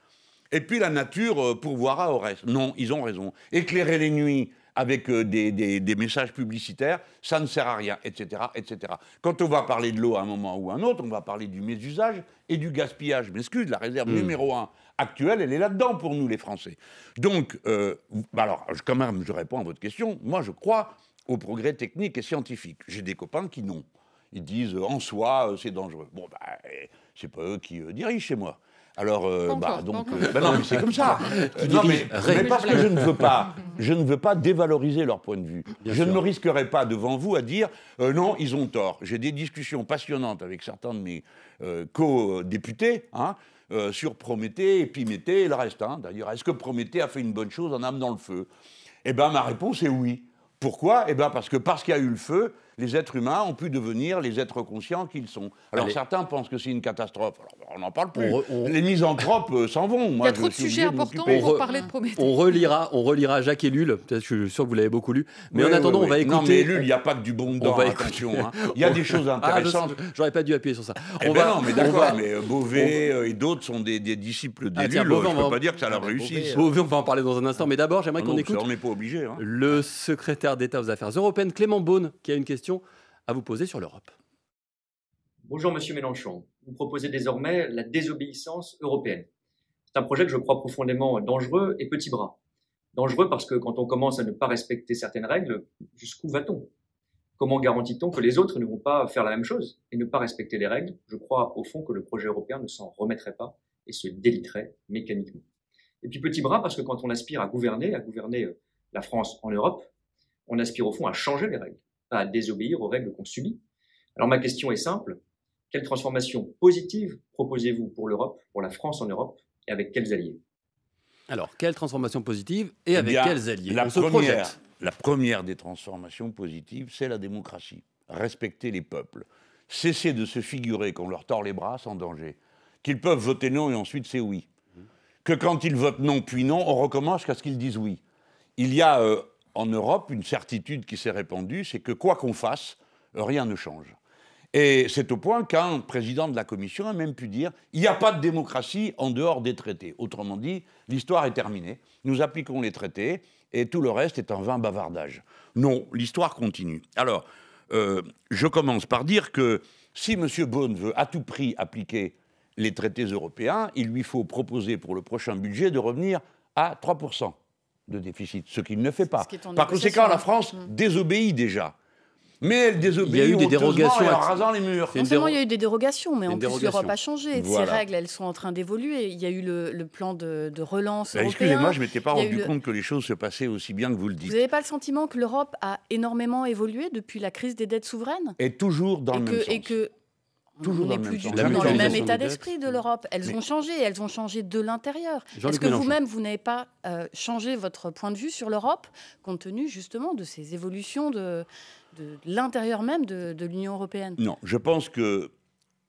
et puis la nature euh, pourvoira au reste. Non, ils ont raison. Éclairer les nuits, avec euh, des, messages publicitaires, ça ne sert à rien, etc., etc. Quand on va parler de l'eau à un moment ou à un autre, on va parler du mésusage et du gaspillage. Mais excusez la réserve hmm. numéro un actuelle, elle est là-dedans pour nous, les Français. Donc, euh, alors, quand même, je réponds à votre question. Moi, je crois au progrès technique et scientifique. J'ai des copains qui n'ont. Ils disent, euh, en soi, c'est dangereux. Bon, ben, c'est pas eux qui dirigent chez moi. Alors, euh, bah, donc, euh, bah non, mais c'est comme ça. non, <laughs> mais, parce que je ne veux pas, je ne veux pas dévaloriser leur point de vue. je ne me risquerai pas devant vous à dire euh, non, ils ont tort. J'ai des discussions passionnantes avec certains de mes co-députés. Hein, sur Prométhée, Épiméthée et le reste. Hein. D'ailleurs, est-ce que Prométhée a fait une bonne chose en amenant le feu Eh bien, ma réponse est oui. Pourquoi Eh bien, parce que parce qu'il y a eu le feu, les êtres humains ont pu devenir les êtres conscients qu'ils sont. Alors certains pensent que c'est une catastrophe. Alors, on n'en parle plus. On mises en Les misanthropes euh, s'en vont. Il y a trop de sujets importants pour parler de Prométhée. On relira, on relira Jacques Ellul. Je suis sûr que vous l'avez beaucoup lu. Mais en attendant, on va écouter. Non, Ellul, il n'y a pas que du bon dedans. Hein. <laughs> Il y a des choses ah, intéressantes. J'aurais pas dû appuyer sur ça. Eh ben non, mais d'accord. Mais Beauvais euh, et d'autres sont des, disciples d'Ellul. Ah, je ne peux pas dire que ça leur ah, réussi. Euh. Beauvais, on va en parler dans un instant. Mais d'abord, j'aimerais ah qu'on écoute. On n'est pas obligé. Hein. Le secrétaire d'État aux Affaires européennes, Clément Beaune, qui a une question à vous poser sur l'Europe. Bonjour Monsieur Mélenchon. Vous proposez désormais la désobéissance européenne. C'est un projet que je crois profondément dangereux et petit bras. Dangereux parce que quand on commence à ne pas respecter certaines règles, jusqu'où va-t-on Comment garantit-on que les autres ne vont pas faire la même chose et ne pas respecter les règles Je crois au fond que le projet européen ne s'en remettrait pas et se déliterait mécaniquement. Et puis petit bras parce que quand on aspire à gouverner, à gouverner euh, la France en Europe, on aspire au fond à changer les règles à désobéir aux règles qu'on subit. Alors ma question est simple. Quelle transformation positive proposez-vous pour l'Europe, pour la France en Europe, et avec quels alliés Alors, quelle transformation positive et eh avec quels alliés la On première, la première des transformations positives, c'est la démocratie. Respecter les peuples. Cesser de se figurer qu'on leur tord les bras sans danger. Qu'ils peuvent voter non et ensuite c'est oui. Mmh. Que quand ils votent non puis non, on recommence qu'à ce qu'ils disent oui. Il y a euh, en Europe, une certitude qui s'est répandue, c'est que quoi qu'on fasse, rien ne change. Et c'est au point qu'un président de la Commission a même pu dire il n'y a pas de démocratie en dehors des traités. Autrement dit, l'histoire est terminée. Nous appliquons les traités et tout le reste est un vain bavardage. Non, l'histoire continue. Alors, euh, je commence par dire que si M. Beaune veut à tout prix appliquer les traités européens, il lui faut proposer pour le prochain budget de revenir à 3 de déficit, ce qu'il ne fait pas. Par conséquent, la France mm. désobéit déjà. Mais elle désobéit. eu des dérogations. en rasant les murs. Non il y a eu des dérogations, mais en plus l'Europe a changé. Ces règles, elles sont en train d'évoluer. Il y a eu le, plan de, relance. Ben, excusez-moi, je ne m'étais pas rendu compte que les choses se passaient aussi bien que vous le dites. Vous n'avez pas le sentiment que l'Europe a énormément évolué depuis la crise des dettes souveraines Et toujours dans le même sens. Toujours on n'est plus du tout dans le même état d'esprit de l'Europe. Elles ont changé, elles ont changé de l'intérieur. Est-ce que vous-même, vous, n'avez pas euh, changé votre point de vue sur l'Europe, compte tenu justement de ces évolutions de, l'intérieur même de, de l'Union européenne Non, je pense que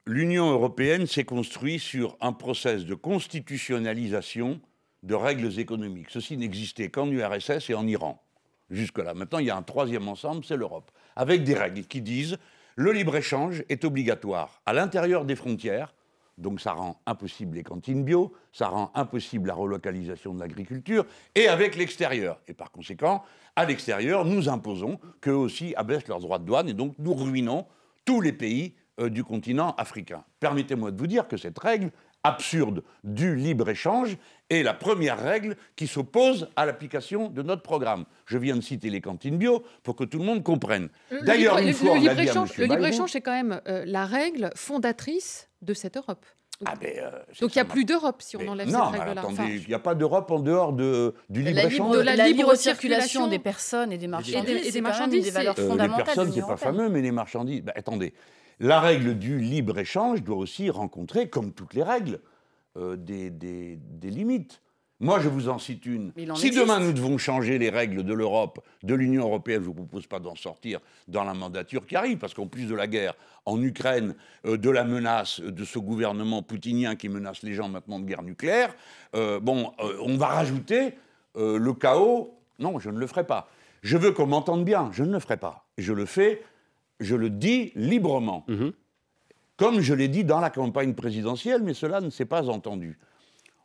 l'Union européenne s'est construite sur un process de constitutionnalisation de règles économiques. Ceci n'existait qu'en URSS et en Iran jusque-là. Maintenant, il y a un troisième ensemble, c'est l'Europe, avec des règles qui disent le libre-échange est obligatoire à l'intérieur des frontières, donc ça rend impossible les cantines bio, ça rend impossible la relocalisation de l'agriculture, et avec l'extérieur. Et par conséquent, à l'extérieur, nous imposons qu'eux aussi abaissent leurs droits de douane, et donc nous ruinons tous les pays euh, du continent africain. Permettez-moi de vous dire que cette règle, absurde du libre-échange est la première règle qui s'oppose à l'application de notre programme. Je viens de citer les cantines bio pour que tout le monde comprenne. D'ailleurs, une fois, le, le libre-échange est quand même euh, la règle fondatrice de cette Europe. Ah ben, euh, Donc il n'y a plus d'Europe si on enlève cette règle-là. Attendez, il n'y a pas d'Europe en dehors de, du libre-échange. De la, libre, circulation, des personnes et des marchandises. Et des, et des, des marchandises, des valeurs euh, fondamentales. les personnes, n'est pas fameux, mais les marchandises. Ben, attendez, la règle du libre-échange doit aussi rencontrer, comme toutes les règles, euh, des, limites. Moi, je vous en cite une. si demain nous devons changer les règles de l'Europe, de l'Union européenne, je ne vous propose pas d'en sortir dans la mandature qui arrive, parce qu'en plus de la guerre en Ukraine, euh, de la menace de ce gouvernement poutinien qui menace les gens maintenant de guerre nucléaire, euh, bon, on va rajouter le chaos. Non, je ne le ferai pas. Je veux qu'on m'entende bien, je ne le ferai pas. Je le fais je le dis librement, mhm. comme je l'ai dit dans la campagne présidentielle, mais cela ne s'est pas entendu.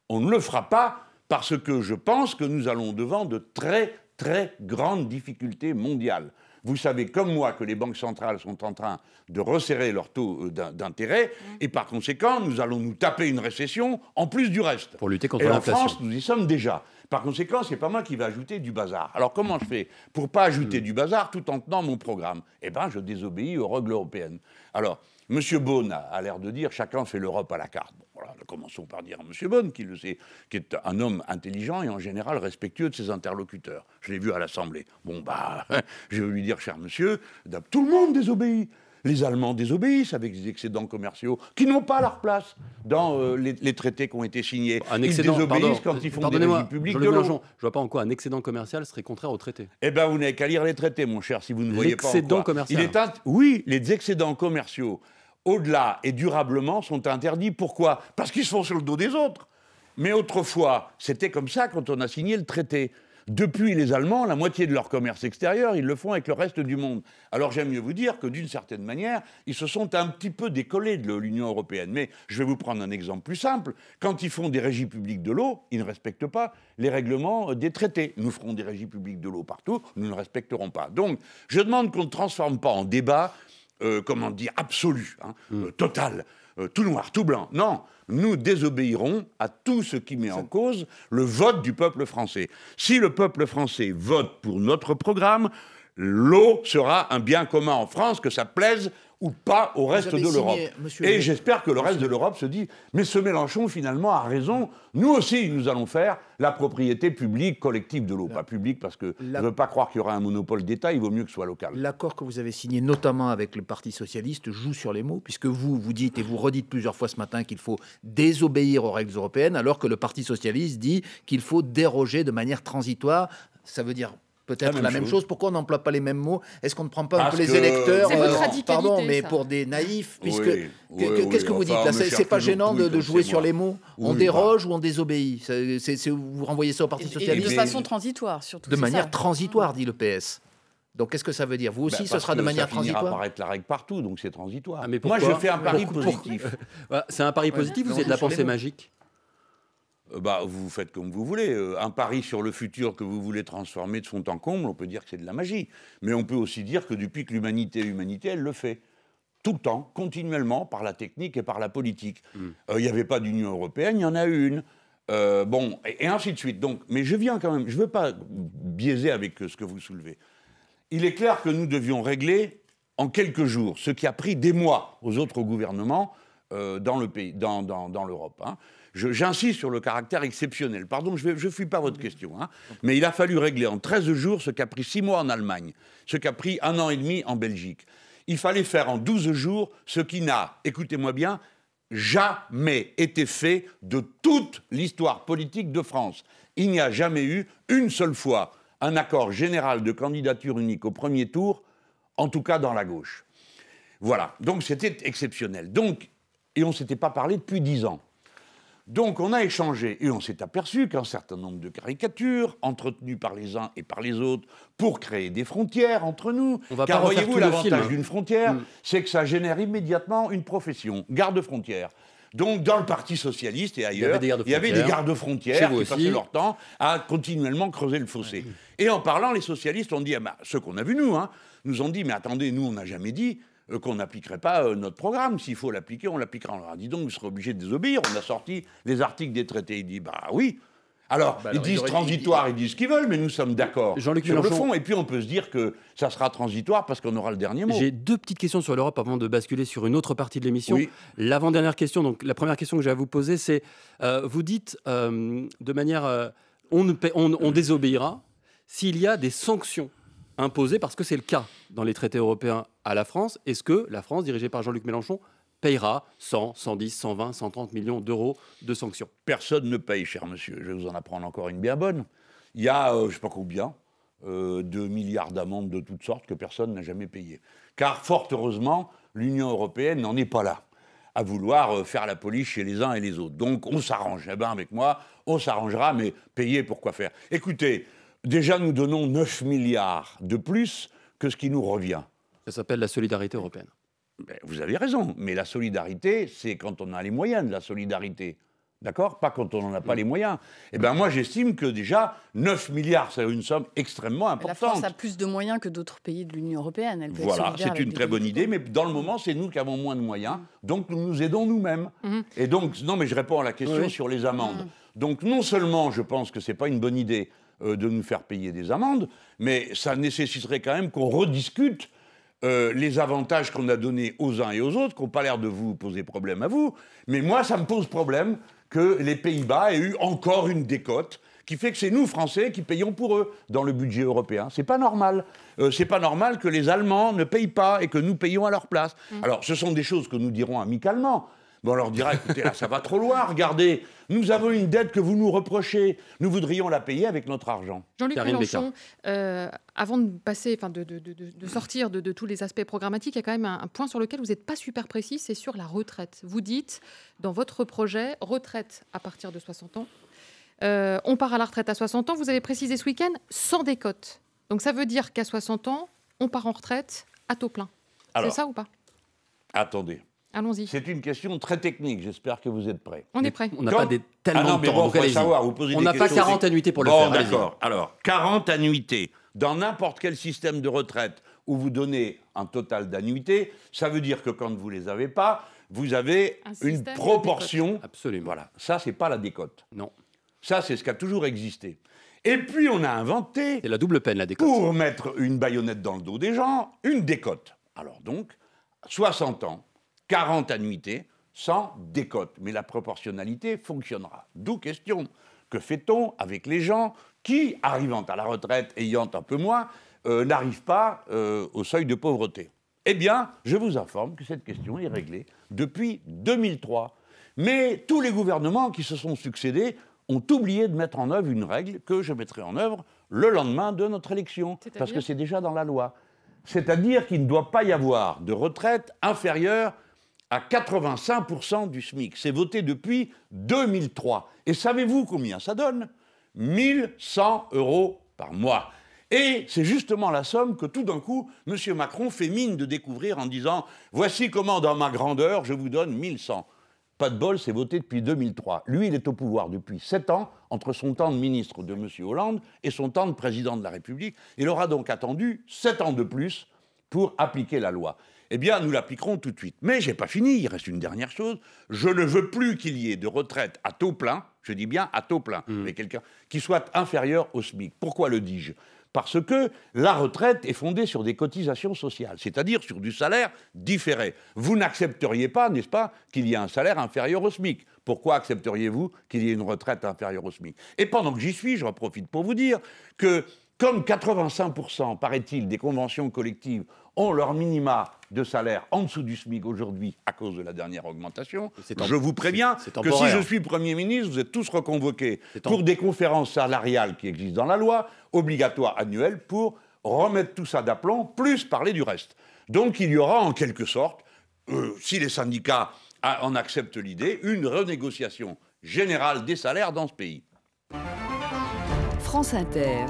On ne le fera pas parce que je pense que nous allons devant de très, très grandes difficultés mondiales. Vous savez comme moi que les banques centrales sont en train de resserrer leurs taux euh, d'intérêt et par conséquent, nous allons nous taper une récession en plus du reste. Pour lutter contre l'inflation. En France, nous y sommes déjà. Par conséquent, ce n'est pas moi qui vais ajouter du bazar. Alors comment je fais pour pas ajouter hmm. du bazar tout en tenant mon programme Eh bien, je désobéis aux règles européennes. Alors, M. Beaune a, l'air de dire chacun fait l'Europe à la carte. Bon, commençons par dire à M. Beaune, qui le sait, qui est un homme intelligent et en général respectueux de ses interlocuteurs. Je l'ai vu à l'Assemblée. Bon, bah, <laughs> je vais lui dire, cher monsieur, tout le monde désobéit. Les Allemands désobéissent avec des excédents commerciaux qui n'ont pas leur place dans euh, les, traités qui ont été signés. Un excédent, ils désobéissent quand ils font des publics de Je vois pas en quoi un excédent commercial serait contraire au traité. – Eh bien, vous n'avez qu'à lire les traités, mon cher, si vous ne voyez pas commercial. Oui, les excédents commerciaux, au-delà et durablement, sont interdits. Pourquoi Parce qu'ils se font sur le dos des autres. Mais autrefois, c'était comme ça quand on a signé le traité. Depuis les Allemands, la moitié de leur commerce extérieur, ils le font avec le reste du monde. Alors j'aime mieux vous dire que d'une certaine manière, ils se sont un petit peu décollés de l'Union européenne. Mais je vais vous prendre un exemple plus simple. Quand ils font des régies publiques de l'eau, ils ne respectent pas les règlements euh, des traités. Nous ferons des régies publiques de l'eau partout, nous ne respecterons pas. Donc je demande qu'on ne transforme pas en débat, euh, comment dire, absolu, hein, mmh. euh, total. Euh, tout noir, tout blanc. Non, nous désobéirons à tout ce qui met en cause le vote du peuple français. Si le peuple français vote pour notre programme, l'eau sera un bien commun en France, que ça plaise ou pas au reste de l'Europe. Et j'espère que le reste de l'Europe se dit mais ce Mélenchon finalement a raison. Nous aussi, nous allons faire la propriété publique collective de l'eau, pas publique parce que je ne veux pas croire qu'il y aura un monopole d'État. Il vaut mieux que ce soit local. L'accord que vous avez signé, notamment avec le Parti socialiste, joue sur les mots puisque vous vous dites et vous redites plusieurs fois ce matin qu'il faut désobéir aux règles européennes, alors que le Parti socialiste dit qu'il faut déroger de manière transitoire. Ça veut dire peut-être ah, la, même chose. Pourquoi on n'emploie pas les mêmes mots Est-ce qu'on ne prend pas les électeurs euh, Pardon, mais pour des naïfs, puisque qu'est-ce que vous dites C'est pas gênant de, jouer sur les mots. on déroge bah. ou on désobéit Vous renvoyez ça au Parti socialiste De façon transitoire, surtout. De manière transitoire, dit le PS. Donc qu'est-ce que ça veut dire Vous bah, aussi, ce sera de manière transitoire ça transitoire. être la règle partout, donc c'est transitoire. Ah, moi, je fais un pari positif. <laughs> Bah, c'est un pari positif Vous êtes de la pensée magique euh, bah, vous faites comme vous voulez. Euh, un pari sur le futur que vous voulez transformer de fond en comble, on peut dire que c'est de la magie. Mais on peut aussi dire que depuis que l'humanité est humanité, elle le fait. Tout le temps, continuellement, par la technique et par la politique. Mm. Euh, il n'y avait pas d'Union européenne, il y en a une. bon, et, ainsi de suite. Donc, mais je viens quand même, je ne veux pas biaiser avec ce que vous soulevez. Il est clair que nous devions régler en quelques jours ce qui a pris des mois aux autres gouvernements dans le pays, dans, l'Europe. Hein. J'insiste sur le caractère exceptionnel. Pardon, je ne fuis pas votre question, hein. mais il a fallu régler en 13 jours ce qu'a pris 6 mois en Allemagne, ce qui a pris un an et demi en Belgique. Il fallait faire en 12 jours ce qui n'a, écoutez-moi bien, jamais été fait de toute l'histoire politique de France. Il n'y a jamais eu, une seule fois, un accord général de candidature unique au premier tour, en tout cas dans la gauche. Voilà, donc c'était exceptionnel. et on ne s'était pas parlé depuis dix ans. Donc on a échangé et on s'est aperçu qu'un certain nombre de caricatures, entretenues par les uns et par les autres, pour créer des frontières entre nous, car voyez-vous l'avantage hein. d'une frontière, mm. c'est que ça génère immédiatement une profession, garde-frontière. Donc, dans le Parti socialiste et ailleurs, il y avait des gardes-frontières qui passaient leur temps à continuellement creuser le fossé. Mm. Et en parlant, les socialistes ont dit, ah bah, ce qu'on a vu nous, hein, nous ont dit, mais attendez, nous, on n'a jamais dit euh, qu'on n'appliquerait pas euh, notre programme. S'il faut l'appliquer, on l'appliquera. en donc, vous serez obligé de désobéir. On a sorti les articles des traités. Il dit, bah oui. Alors, bah ils disent transitoire, ils disent ce qu'ils veulent, mais nous sommes d'accord sur le fond. Et puis, on peut se dire que ça sera transitoire parce qu'on aura le dernier mot. J'ai deux petites questions sur l'Europe avant de basculer sur une autre partie de l'émission. L'avant-dernière question, donc la première question que j'ai à vous poser, c'est euh, vous dites de manière. on, on désobéira s'il y a des sanctions Imposé parce que c'est le cas dans les traités européens à la France, est-ce que la France, dirigée par Jean-Luc Mélenchon, payera 100, 110, 120, 130 millions d'euros de sanctions Personne ne paye, cher monsieur. Je vais vous en apprendre encore une bien bonne. Il y a, euh, je ne sais pas combien, 2 euh, milliards d'amendes de toutes sortes que personne n'a jamais payées. Car fort heureusement, l'Union européenne n'en est pas là à vouloir euh, faire la police chez les uns et les autres. Donc on s'arrange. Eh bien avec moi, on s'arrangera, mais payer pour quoi faire Écoutez, déjà nous donnons 9 milliards de plus que ce qui nous revient. Ça s'appelle la solidarité européenne. Ben, vous avez raison, mais la solidarité, c'est quand on a les moyens de la solidarité. D'accord Pas quand on n'en a pas mm. les moyens. Eh bien, moi, j'estime que déjà, 9 milliards, c'est une somme extrêmement importante. La France a plus de moyens que d'autres pays de l'Union européenne. Elle peut voilà, c'est une très bonne idée, mais dans le moment, c'est nous qui avons moins de moyens. Mm. Donc, nous nous aidons nous-mêmes. Mm-hmm. Et donc, non, mais je réponds à la question sur les amendes. Mm-hmm. Donc, non seulement je pense que ce n'est pas une bonne idée, euh, de nous faire payer des amendes, mais ça nécessiterait quand même qu'on rediscute euh, les avantages qu'on a donnés aux uns et aux autres, qui n'ont pas l'air de vous poser problème à vous. Mais moi, ça me pose problème que les Pays-Bas aient eu encore une décote qui fait que c'est nous, Français, qui payons pour eux dans le budget européen. C'est pas normal. Euh, c'est pas normal que les Allemands ne payent pas et que nous payons à leur place. Mmh. Alors, ce sont des choses que nous dirons amicalement on leur dira, écoutez, là, ça va trop loin, regardez, nous avons une dette que vous nous reprochez, nous voudrions la payer avec notre argent. Jean-Luc Mélenchon, euh, avant de passer, enfin, de, sortir de, tous les aspects programmatiques, il y a quand même un, point sur lequel vous n'êtes pas super précis, c'est sur la retraite. Vous dites, dans votre projet, retraite à partir de 60 ans, euh, on part à la retraite à 60 ans, vous avez précisé ce week-end, sans décote. Donc ça veut dire qu'à 60 ans, on part en retraite à taux plein. C'est ça ou pas Attendez, Allons-y. C'est une question très technique. J'espère que vous êtes prêts. On est prêts. On n'a pas des, tellement ah de on n'a pas 40 annuités pour le bon, faire. D'accord. Alors, 40 annuités dans n'importe quel système de retraite où vous donnez un total d'annuités, ça veut dire que quand vous ne les avez pas, vous avez une proportion. Absolument. Voilà. Ça, c'est pas la décote. Non. Ça, c'est ce qui a toujours existé. Et puis, on a inventé. C'est la double peine, la décote. Pour mettre une baïonnette dans le dos des gens, une décote. Alors donc, 60 ans, 40 annuités sans décote. Mais la proportionnalité fonctionnera. D'où question. Que fait-on avec les gens qui, arrivant à la retraite, ayant un peu moins, euh, n'arrivent pas euh, au seuil de pauvreté Eh bien, je vous informe que cette question est réglée depuis 2003. Mais tous les gouvernements qui se sont succédés ont oublié de mettre en œuvre une règle que je mettrai en œuvre le lendemain de notre élection, parce que c'est déjà dans la loi. C'est-à-dire qu'il ne doit pas y avoir de retraite inférieure à 85% du SMIC. C'est voté depuis 2003. Et savez-vous combien ça donne 1100 euros par mois. Et c'est justement la somme que tout d'un coup, M. Macron fait mine de découvrir en disant Voici comment, dans ma grandeur, je vous donne 1100. Pas de bol, c'est voté depuis 2003. Lui, il est au pouvoir depuis 7 ans, entre son temps de ministre de M. Hollande et son temps de président de la République. Il aura donc attendu 7 ans de plus pour appliquer la loi eh bien, nous l'appliquerons tout de suite. Mais j'ai pas fini, il reste une dernière chose. Je ne veux plus qu'il y ait de retraite à taux plein, je dis bien à taux plein, mmh. mais quelqu'un qui soit inférieur au SMIC. Pourquoi le dis-je parce que la retraite est fondée sur des cotisations sociales, c'est-à-dire sur du salaire différé. Vous n'accepteriez pas, n'est-ce pas, qu'il y ait un salaire inférieur au SMIC. Pourquoi accepteriez-vous qu'il y ait une retraite inférieure au SMIC Et pendant que j'y suis, je profite pour vous dire que comme 85%, paraît-il, des conventions collectives ont leur minima de salaire en dessous du SMIC aujourd'hui à cause de la dernière augmentation, je vous préviens que si je suis Premier ministre, vous êtes tous reconvoqués pour des conférences salariales qui existent dans la loi, obligatoires annuelles, pour remettre tout ça d'aplomb, plus parler du reste. Donc il y aura en quelque sorte, euh, si les syndicats en acceptent l'idée, une renégociation générale des salaires dans ce pays. France Inter.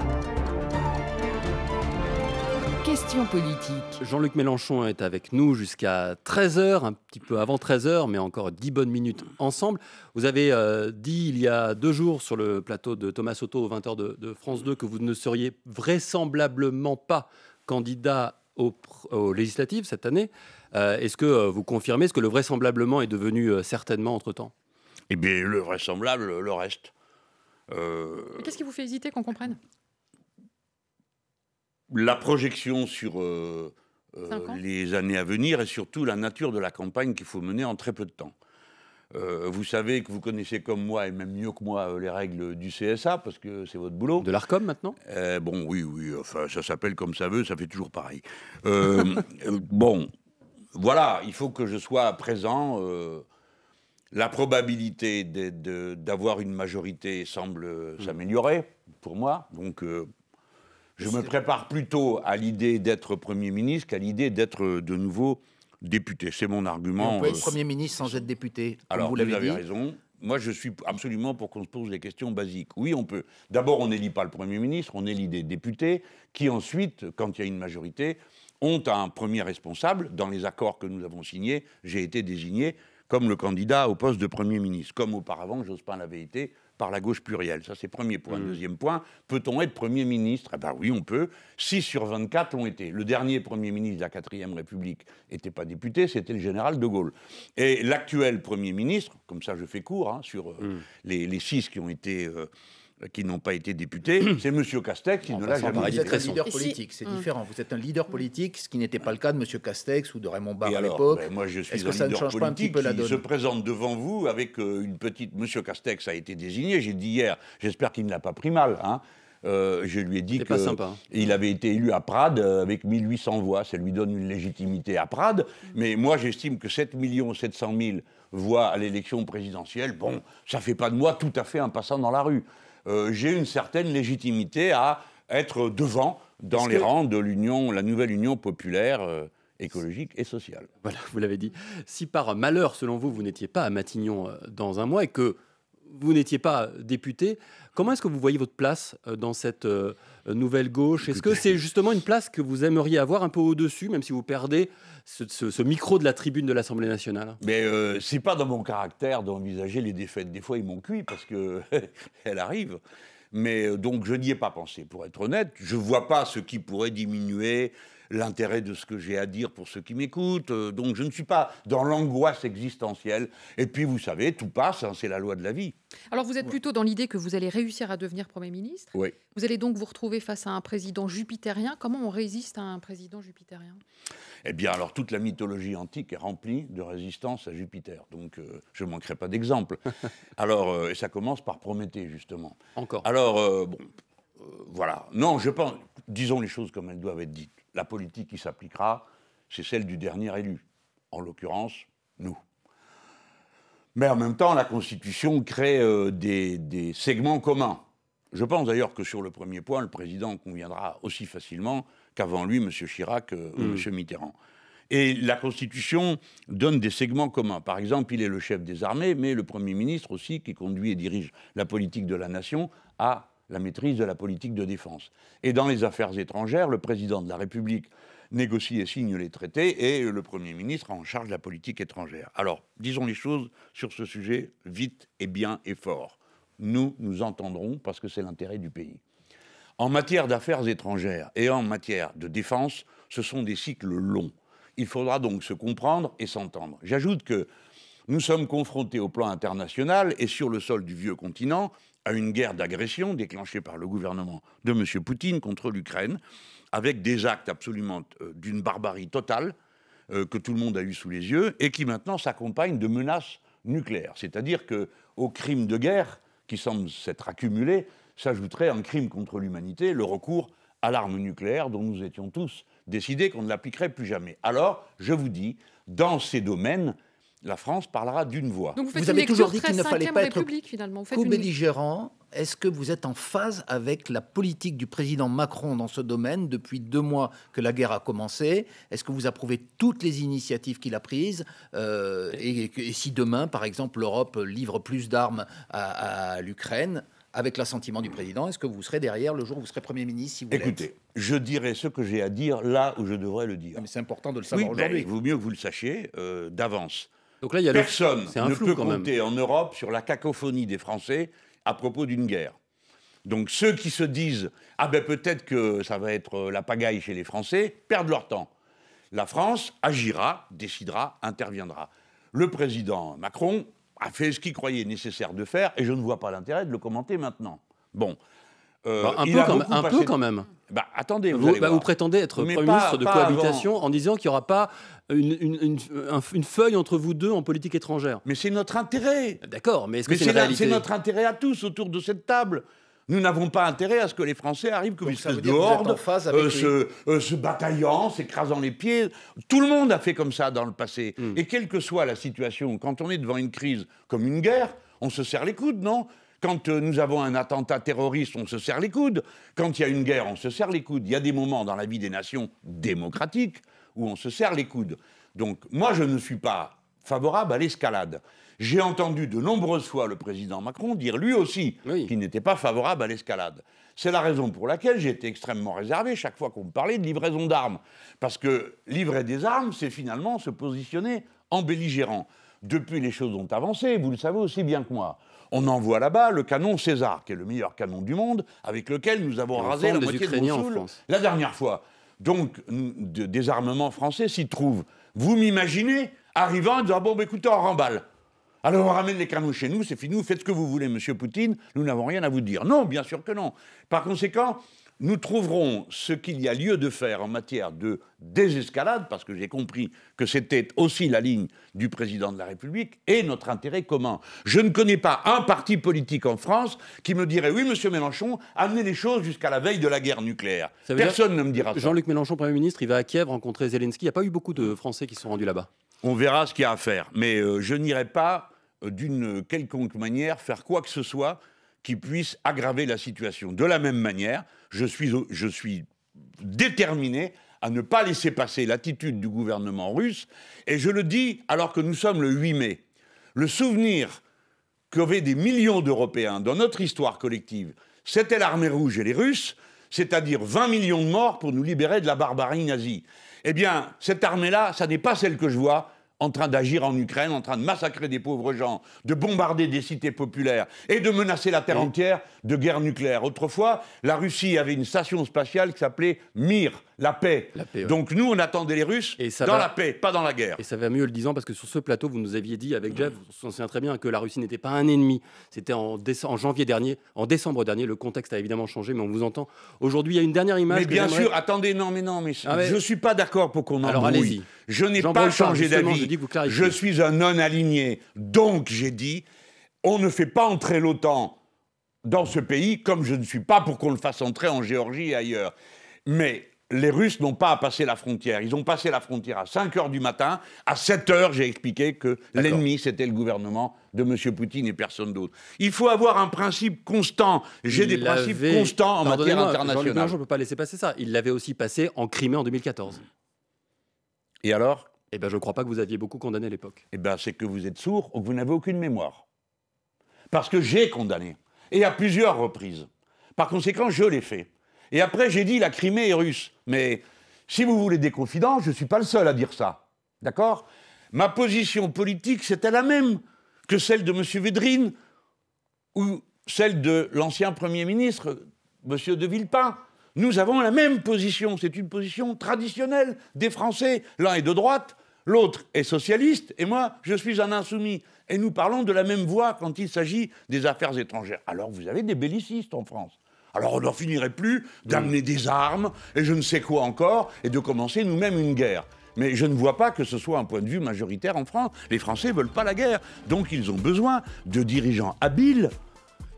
Question politique. Jean-Luc Mélenchon est avec nous jusqu'à 13h, un petit peu avant 13h, mais encore 10 bonnes minutes ensemble. Vous avez euh, dit il y a deux jours sur le plateau de Thomas Soto aux 20h de, France 2 que vous ne seriez vraisemblablement pas candidat aux, législatives cette année. Euh, est-ce que euh, vous confirmez ce que le vraisemblablement est devenu certainement entre-temps Eh bien, le vraisemblable, le reste. Qu'est-ce qui vous fait hésiter qu'on comprenne la projection sur euh, euh, les années à venir et surtout la nature de la campagne qu'il faut mener en très peu de temps. Euh, vous savez que vous connaissez comme moi et même mieux que moi les règles du CSA parce que c'est votre boulot. De l'Arcom maintenant eh Bon, oui, oui. Enfin, ça s'appelle comme ça veut, ça fait toujours pareil. <laughs> bon, voilà, il faut que je sois à présent. la probabilité d'avoir une majorité semble mm. s'améliorer pour moi. Donc je me prépare plutôt à l'idée d'être Premier ministre qu'à l'idée d'être euh, de nouveau député. C'est mon argument. on peut euh, être Premier ministre sans être député. Alors, vous, avez raison. Moi, je suis absolument pour qu'on se pose des questions basiques. Oui, on peut. D'abord, on n'élit pas le Premier ministre, on élit des députés qui, ensuite, quand il y a une majorité, ont un premier responsable. Dans les accords que nous avons signés, j'ai été désigné comme le candidat au poste de Premier ministre, comme auparavant, Jospin l'avait été par la gauche plurielle. Ça, c'est premier point. Mm. Deuxième point, peut-on être Premier ministre Eh bien oui, on peut. 6 sur 24 l'ont été. Le dernier Premier ministre de la 4ème République n'était pas député, c'était le général de Gaulle. Et l'actuel Premier ministre, comme ça je fais court, hein, sur euh, mm. les, 6 six qui ont été... Euh, qui n'ont pas été députés, <clears throat> c'est M. Castex qui ne l'a jamais été. Vous êtes un leader politique, c'est hum. différent. Vous êtes un leader politique, ce qui n'était pas le cas de M. Castex ou de Raymond Barre à l'époque. ça ben, moi, je suis un leader politique qui se présente devant vous avec euh, une petite... M. Castex a été désigné, j'ai dit hier, j'espère qu'il ne l'a pas pris mal, hein. euh, je lui ai dit qu'il hein. avait été élu à Prades euh, avec 1800 voix. Ça lui donne une légitimité à Prades. Mais moi, j'estime que 7 700 000 voix à l'élection présidentielle, bon, ça fait pas de moi tout à fait un passant dans la rue. Euh, j'ai une certaine légitimité à être devant dans les rangs de l'union, la nouvelle union populaire euh, écologique et sociale. Voilà, vous l'avez dit. Si par malheur, selon vous, vous n'étiez pas à Matignon euh, dans un mois et que vous n'étiez pas député, comment est-ce que vous voyez votre place dans cette euh, nouvelle Gauche. Est-ce que c'est justement une place que vous aimeriez avoir un peu au-dessus, même si vous perdez ce, micro de la tribune de l'Assemblée nationale Mais euh, c'est pas dans mon caractère d'envisager les défaites. Des fois, ils m'ont cuit parce que <laughs> elle arrive. Mais euh, donc, je n'y ai pas pensé. Pour être honnête, je vois pas ce qui pourrait diminuer l'intérêt de ce que j'ai à dire pour ceux qui m'écoutent. Euh, donc je ne suis pas dans l'angoisse existentielle. Et puis vous savez, tout passe, hein, c'est la loi de la vie. Alors vous êtes plutôt dans l'idée que vous allez réussir à devenir Premier ministre. Oui. Vous allez donc vous retrouver face à un président jupitérien. Comment on résiste à un président jupitérien Eh bien alors toute la mythologie antique est remplie de résistance à Jupiter. Donc euh, je ne manquerai pas d'exemple. <laughs> alors euh, et ça commence par Prométhée justement. Encore. Alors bon voilà. Non, je pense, disons les choses comme elles doivent être dites la politique qui s'appliquera, c'est celle du dernier élu, en l'occurrence nous. Mais en même temps, la Constitution crée euh, des, segments communs. Je pense d'ailleurs que sur le premier point, le président conviendra aussi facilement qu'avant lui, M. Chirac euh, ou M. Mmh. Mitterrand. Et la Constitution donne des segments communs. Par exemple, il est le chef des armées, mais le Premier ministre aussi, qui conduit et dirige la politique de la nation, a la maîtrise de la politique de défense. Et dans les affaires étrangères, le président de la République négocie et signe les traités et le Premier ministre en charge de la politique étrangère. Alors, disons les choses sur ce sujet vite et bien et fort. Nous nous entendrons parce que c'est l'intérêt du pays. En matière d'affaires étrangères et en matière de défense, ce sont des cycles longs. Il faudra donc se comprendre et s'entendre. J'ajoute que nous sommes confrontés au plan international et sur le sol du vieux continent à une guerre d'agression déclenchée par le gouvernement de M. Poutine contre l'Ukraine, avec des actes absolument euh, d'une barbarie totale euh, que tout le monde a eu sous les yeux et qui maintenant s'accompagne de menaces nucléaires. C'est-à-dire que au crime de guerre, qui semble s'être accumulé, s'ajouterait un crime contre l'humanité, le recours à l'arme nucléaire dont nous étions tous décidés qu'on ne l'appliquerait plus jamais. Alors, je vous dis, dans ces domaines, la France parlera d'une voix. vous, avez toujours dit qu'il ne fallait pas être finalement. co-belligérant. Est-ce que vous êtes en phase avec la politique du président Macron dans ce domaine depuis deux mois que la guerre a commencé Est-ce que vous approuvez toutes les initiatives qu'il a prises euh, et, si demain, par exemple, l'Europe livre plus d'armes à, l'Ukraine avec l'assentiment du président, est-ce que vous serez derrière le jour où vous serez Premier ministre si vous Écoutez, je dirai ce que j'ai à dire là où je devrais le dire. Mais c'est important de le savoir aujourd'hui. Il vaut mieux que vous le sachiez euh, d'avance il y a Personne ne peut compter en Europe sur la cacophonie des Français à propos d'une guerre. Donc ceux qui se disent ah ben peut-être que ça va être euh, la pagaille chez les Français perdent leur temps. La France agira, décidera, interviendra. Le président Macron a fait ce qu'il croyait nécessaire de faire et je ne vois pas l'intérêt de le commenter maintenant. Bon, euh, bah, un, peu, quand même. Bah, attendez, vous, bah, prétendez être Premier ministre de cohabitation en disant qu'il n'y aura pas une, feuille entre vous deux en politique étrangère. Mais c'est notre intérêt. D'accord, mais que c'est C'est notre intérêt à tous autour de cette table. Nous n'avons pas intérêt à ce que les Français arrivent comme une espèce de horde, se, euh, se, bataillant, s'écrasant les pieds. Tout le monde a fait comme ça dans le passé. Hmm. Et quelle que soit la situation, quand on est devant une crise comme une guerre, on se serre les coudes, non quand euh, nous avons un attentat terroriste, on se serre les coudes. Quand il y a une guerre, on se serre les coudes. Il y a des moments dans la vie des nations démocratiques où on se serre les coudes. Donc moi, je ne suis pas favorable à l'escalade. J'ai entendu de nombreuses fois le président Macron dire lui aussi qu'il n'était pas favorable à l'escalade. C'est la raison pour laquelle j'ai été extrêmement réservé chaque fois qu'on me parlait de livraison d'armes. Parce que livrer des armes, c'est finalement se positionner en belligérant. Depuis, les choses ont avancé, vous le savez aussi bien que moi. On envoie là-bas le canon César, qui est le meilleur canon du monde, avec lequel nous avons rasé la moitié de Mossoul la dernière fois. Donc, des armements français s'y trouvent. Vous m'imaginez arrivant et disant Bon, bah, écoutez, on remballe. Alors on ramène les canons chez nous, c'est fini, vous faites ce que vous voulez, monsieur Poutine, nous n'avons rien à vous dire. Non, bien sûr que non. Par conséquent, nous trouverons ce qu'il y a lieu de faire en matière de désescalade, parce que j'ai compris que c'était aussi la ligne du président de la République, et notre intérêt commun. Je ne connais pas un parti politique en France qui me dirait oui, monsieur Mélenchon, amenez les choses jusqu'à la veille de la guerre nucléaire. Personne ne me dira ça. Jean-Luc Mélenchon, Premier ministre, il va à Kiev rencontrer Zelensky. Il n'y a pas eu beaucoup de Français qui sont rendus là-bas. On verra ce qu'il y a à faire. Mais euh, je n'irai pas euh, d'une quelconque manière faire quoi que ce soit qui puisse aggraver la situation. De la même manière, je suis, déterminé à ne pas laisser passer l'attitude du gouvernement russe. Et je le dis alors que nous sommes le 8 mai. Le souvenir qu'avaient des millions d'Européens dans notre histoire collective, c'était l'armée rouge et les Russes, c'est-à-dire 20 millions de morts pour nous libérer de la barbarie nazie. Eh bien, cette armée-là, ça n'est pas celle que je vois, en train d'agir en Ukraine, en train de massacrer des pauvres gens, de bombarder des cités populaires et de menacer la Terre entière de guerre nucléaire. Autrefois, la Russie avait une station spatiale qui s'appelait Mir, la paix. Donc nous, on attendait les Russes dans la paix, pas dans la guerre. Et ça va mieux le disant parce que sur ce plateau, vous nous aviez dit avec Jeff, on s'en très bien, que la Russie n'était pas un ennemi. C'était en, janvier dernier, en décembre dernier. Le contexte a évidemment changé, mais on vous entend. Aujourd'hui, il y a une dernière image. Mais bien sûr, attendez, non, mais non, mais, je ne ah suis pas d'accord pour qu'on en Alors allez-y. Je n'ai pas changé d'avis. Je, suis un non-aligné. Donc j'ai dit, on ne fait pas entrer l'OTAN dans ce pays comme je ne suis pas pour qu'on le fasse entrer en Géorgie ailleurs. Mais les Russes n'ont pas à passer la frontière. Ils ont passé la frontière à 5 heures du matin. À 7 h j'ai expliqué que l'ennemi, c'était le gouvernement de M. Poutine et personne d'autre. Il faut avoir un principe constant. J'ai des principes constants en matière internationale. Je ne peux pas laisser passer ça. Il l'avait aussi passé en Crimée en 2014. Et alors Eh bien, je ne crois pas que vous aviez beaucoup condamné à l'époque. Eh bien, c'est que vous êtes sourd ou que vous n'avez aucune mémoire. Parce que j'ai condamné. Et à plusieurs reprises. Par conséquent, je l'ai fait. Et après, j'ai dit la Crimée est russe. Mais si vous voulez des confidences, je ne suis pas le seul à dire ça. D'accord Ma position politique, c'était la même que celle de M. Vedrine ou celle de l'ancien Premier ministre, M. de Villepin. Nous avons la même position. C'est une position traditionnelle des Français. L'un est de droite, l'autre est socialiste, et moi, je suis un insoumis. Et nous parlons de la même voie quand il s'agit des affaires étrangères. Alors vous avez des bellicistes en France. Alors on n'en finirait plus d'amener mm. des armes et je ne sais quoi encore et de commencer nous-mêmes une guerre. Mais je ne vois pas que ce soit un point de vue majoritaire en France. Les Français ne veulent pas la guerre. Donc ils ont besoin de dirigeants habiles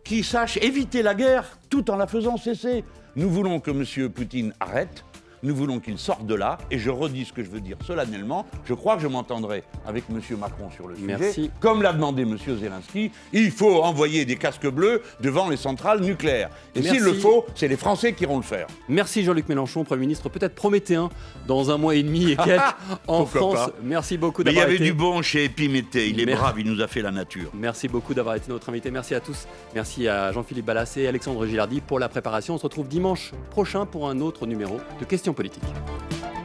qui sachent éviter la guerre tout en la faisant cesser. Nous voulons que M. Poutine arrête nous voulons qu'il sorte de là. Et je redis ce que je veux dire solennellement. Je crois que je m'entendrai avec M. Macron sur le sujet. Merci. Comme l'a demandé M. Zelensky, il faut envoyer des casques bleus devant les centrales nucléaires. Et s'il le faut, c'est les Français qui iront le faire. Merci Jean-Luc Mélenchon, Premier ministre, peut-être prométhéen dans un mois et demi et quelques <laughs> en France. Merci beaucoup d'avoir été. Mais il y avait du bon chez Épiméthée. Il est brave, il nous a fait la nature. Merci beaucoup d'avoir été notre invité. Merci à tous. Merci à Jean-Philippe Balassé et Alexandre Gilardi pour la préparation. On se retrouve dimanche prochain pour un autre numéro de Questions politique.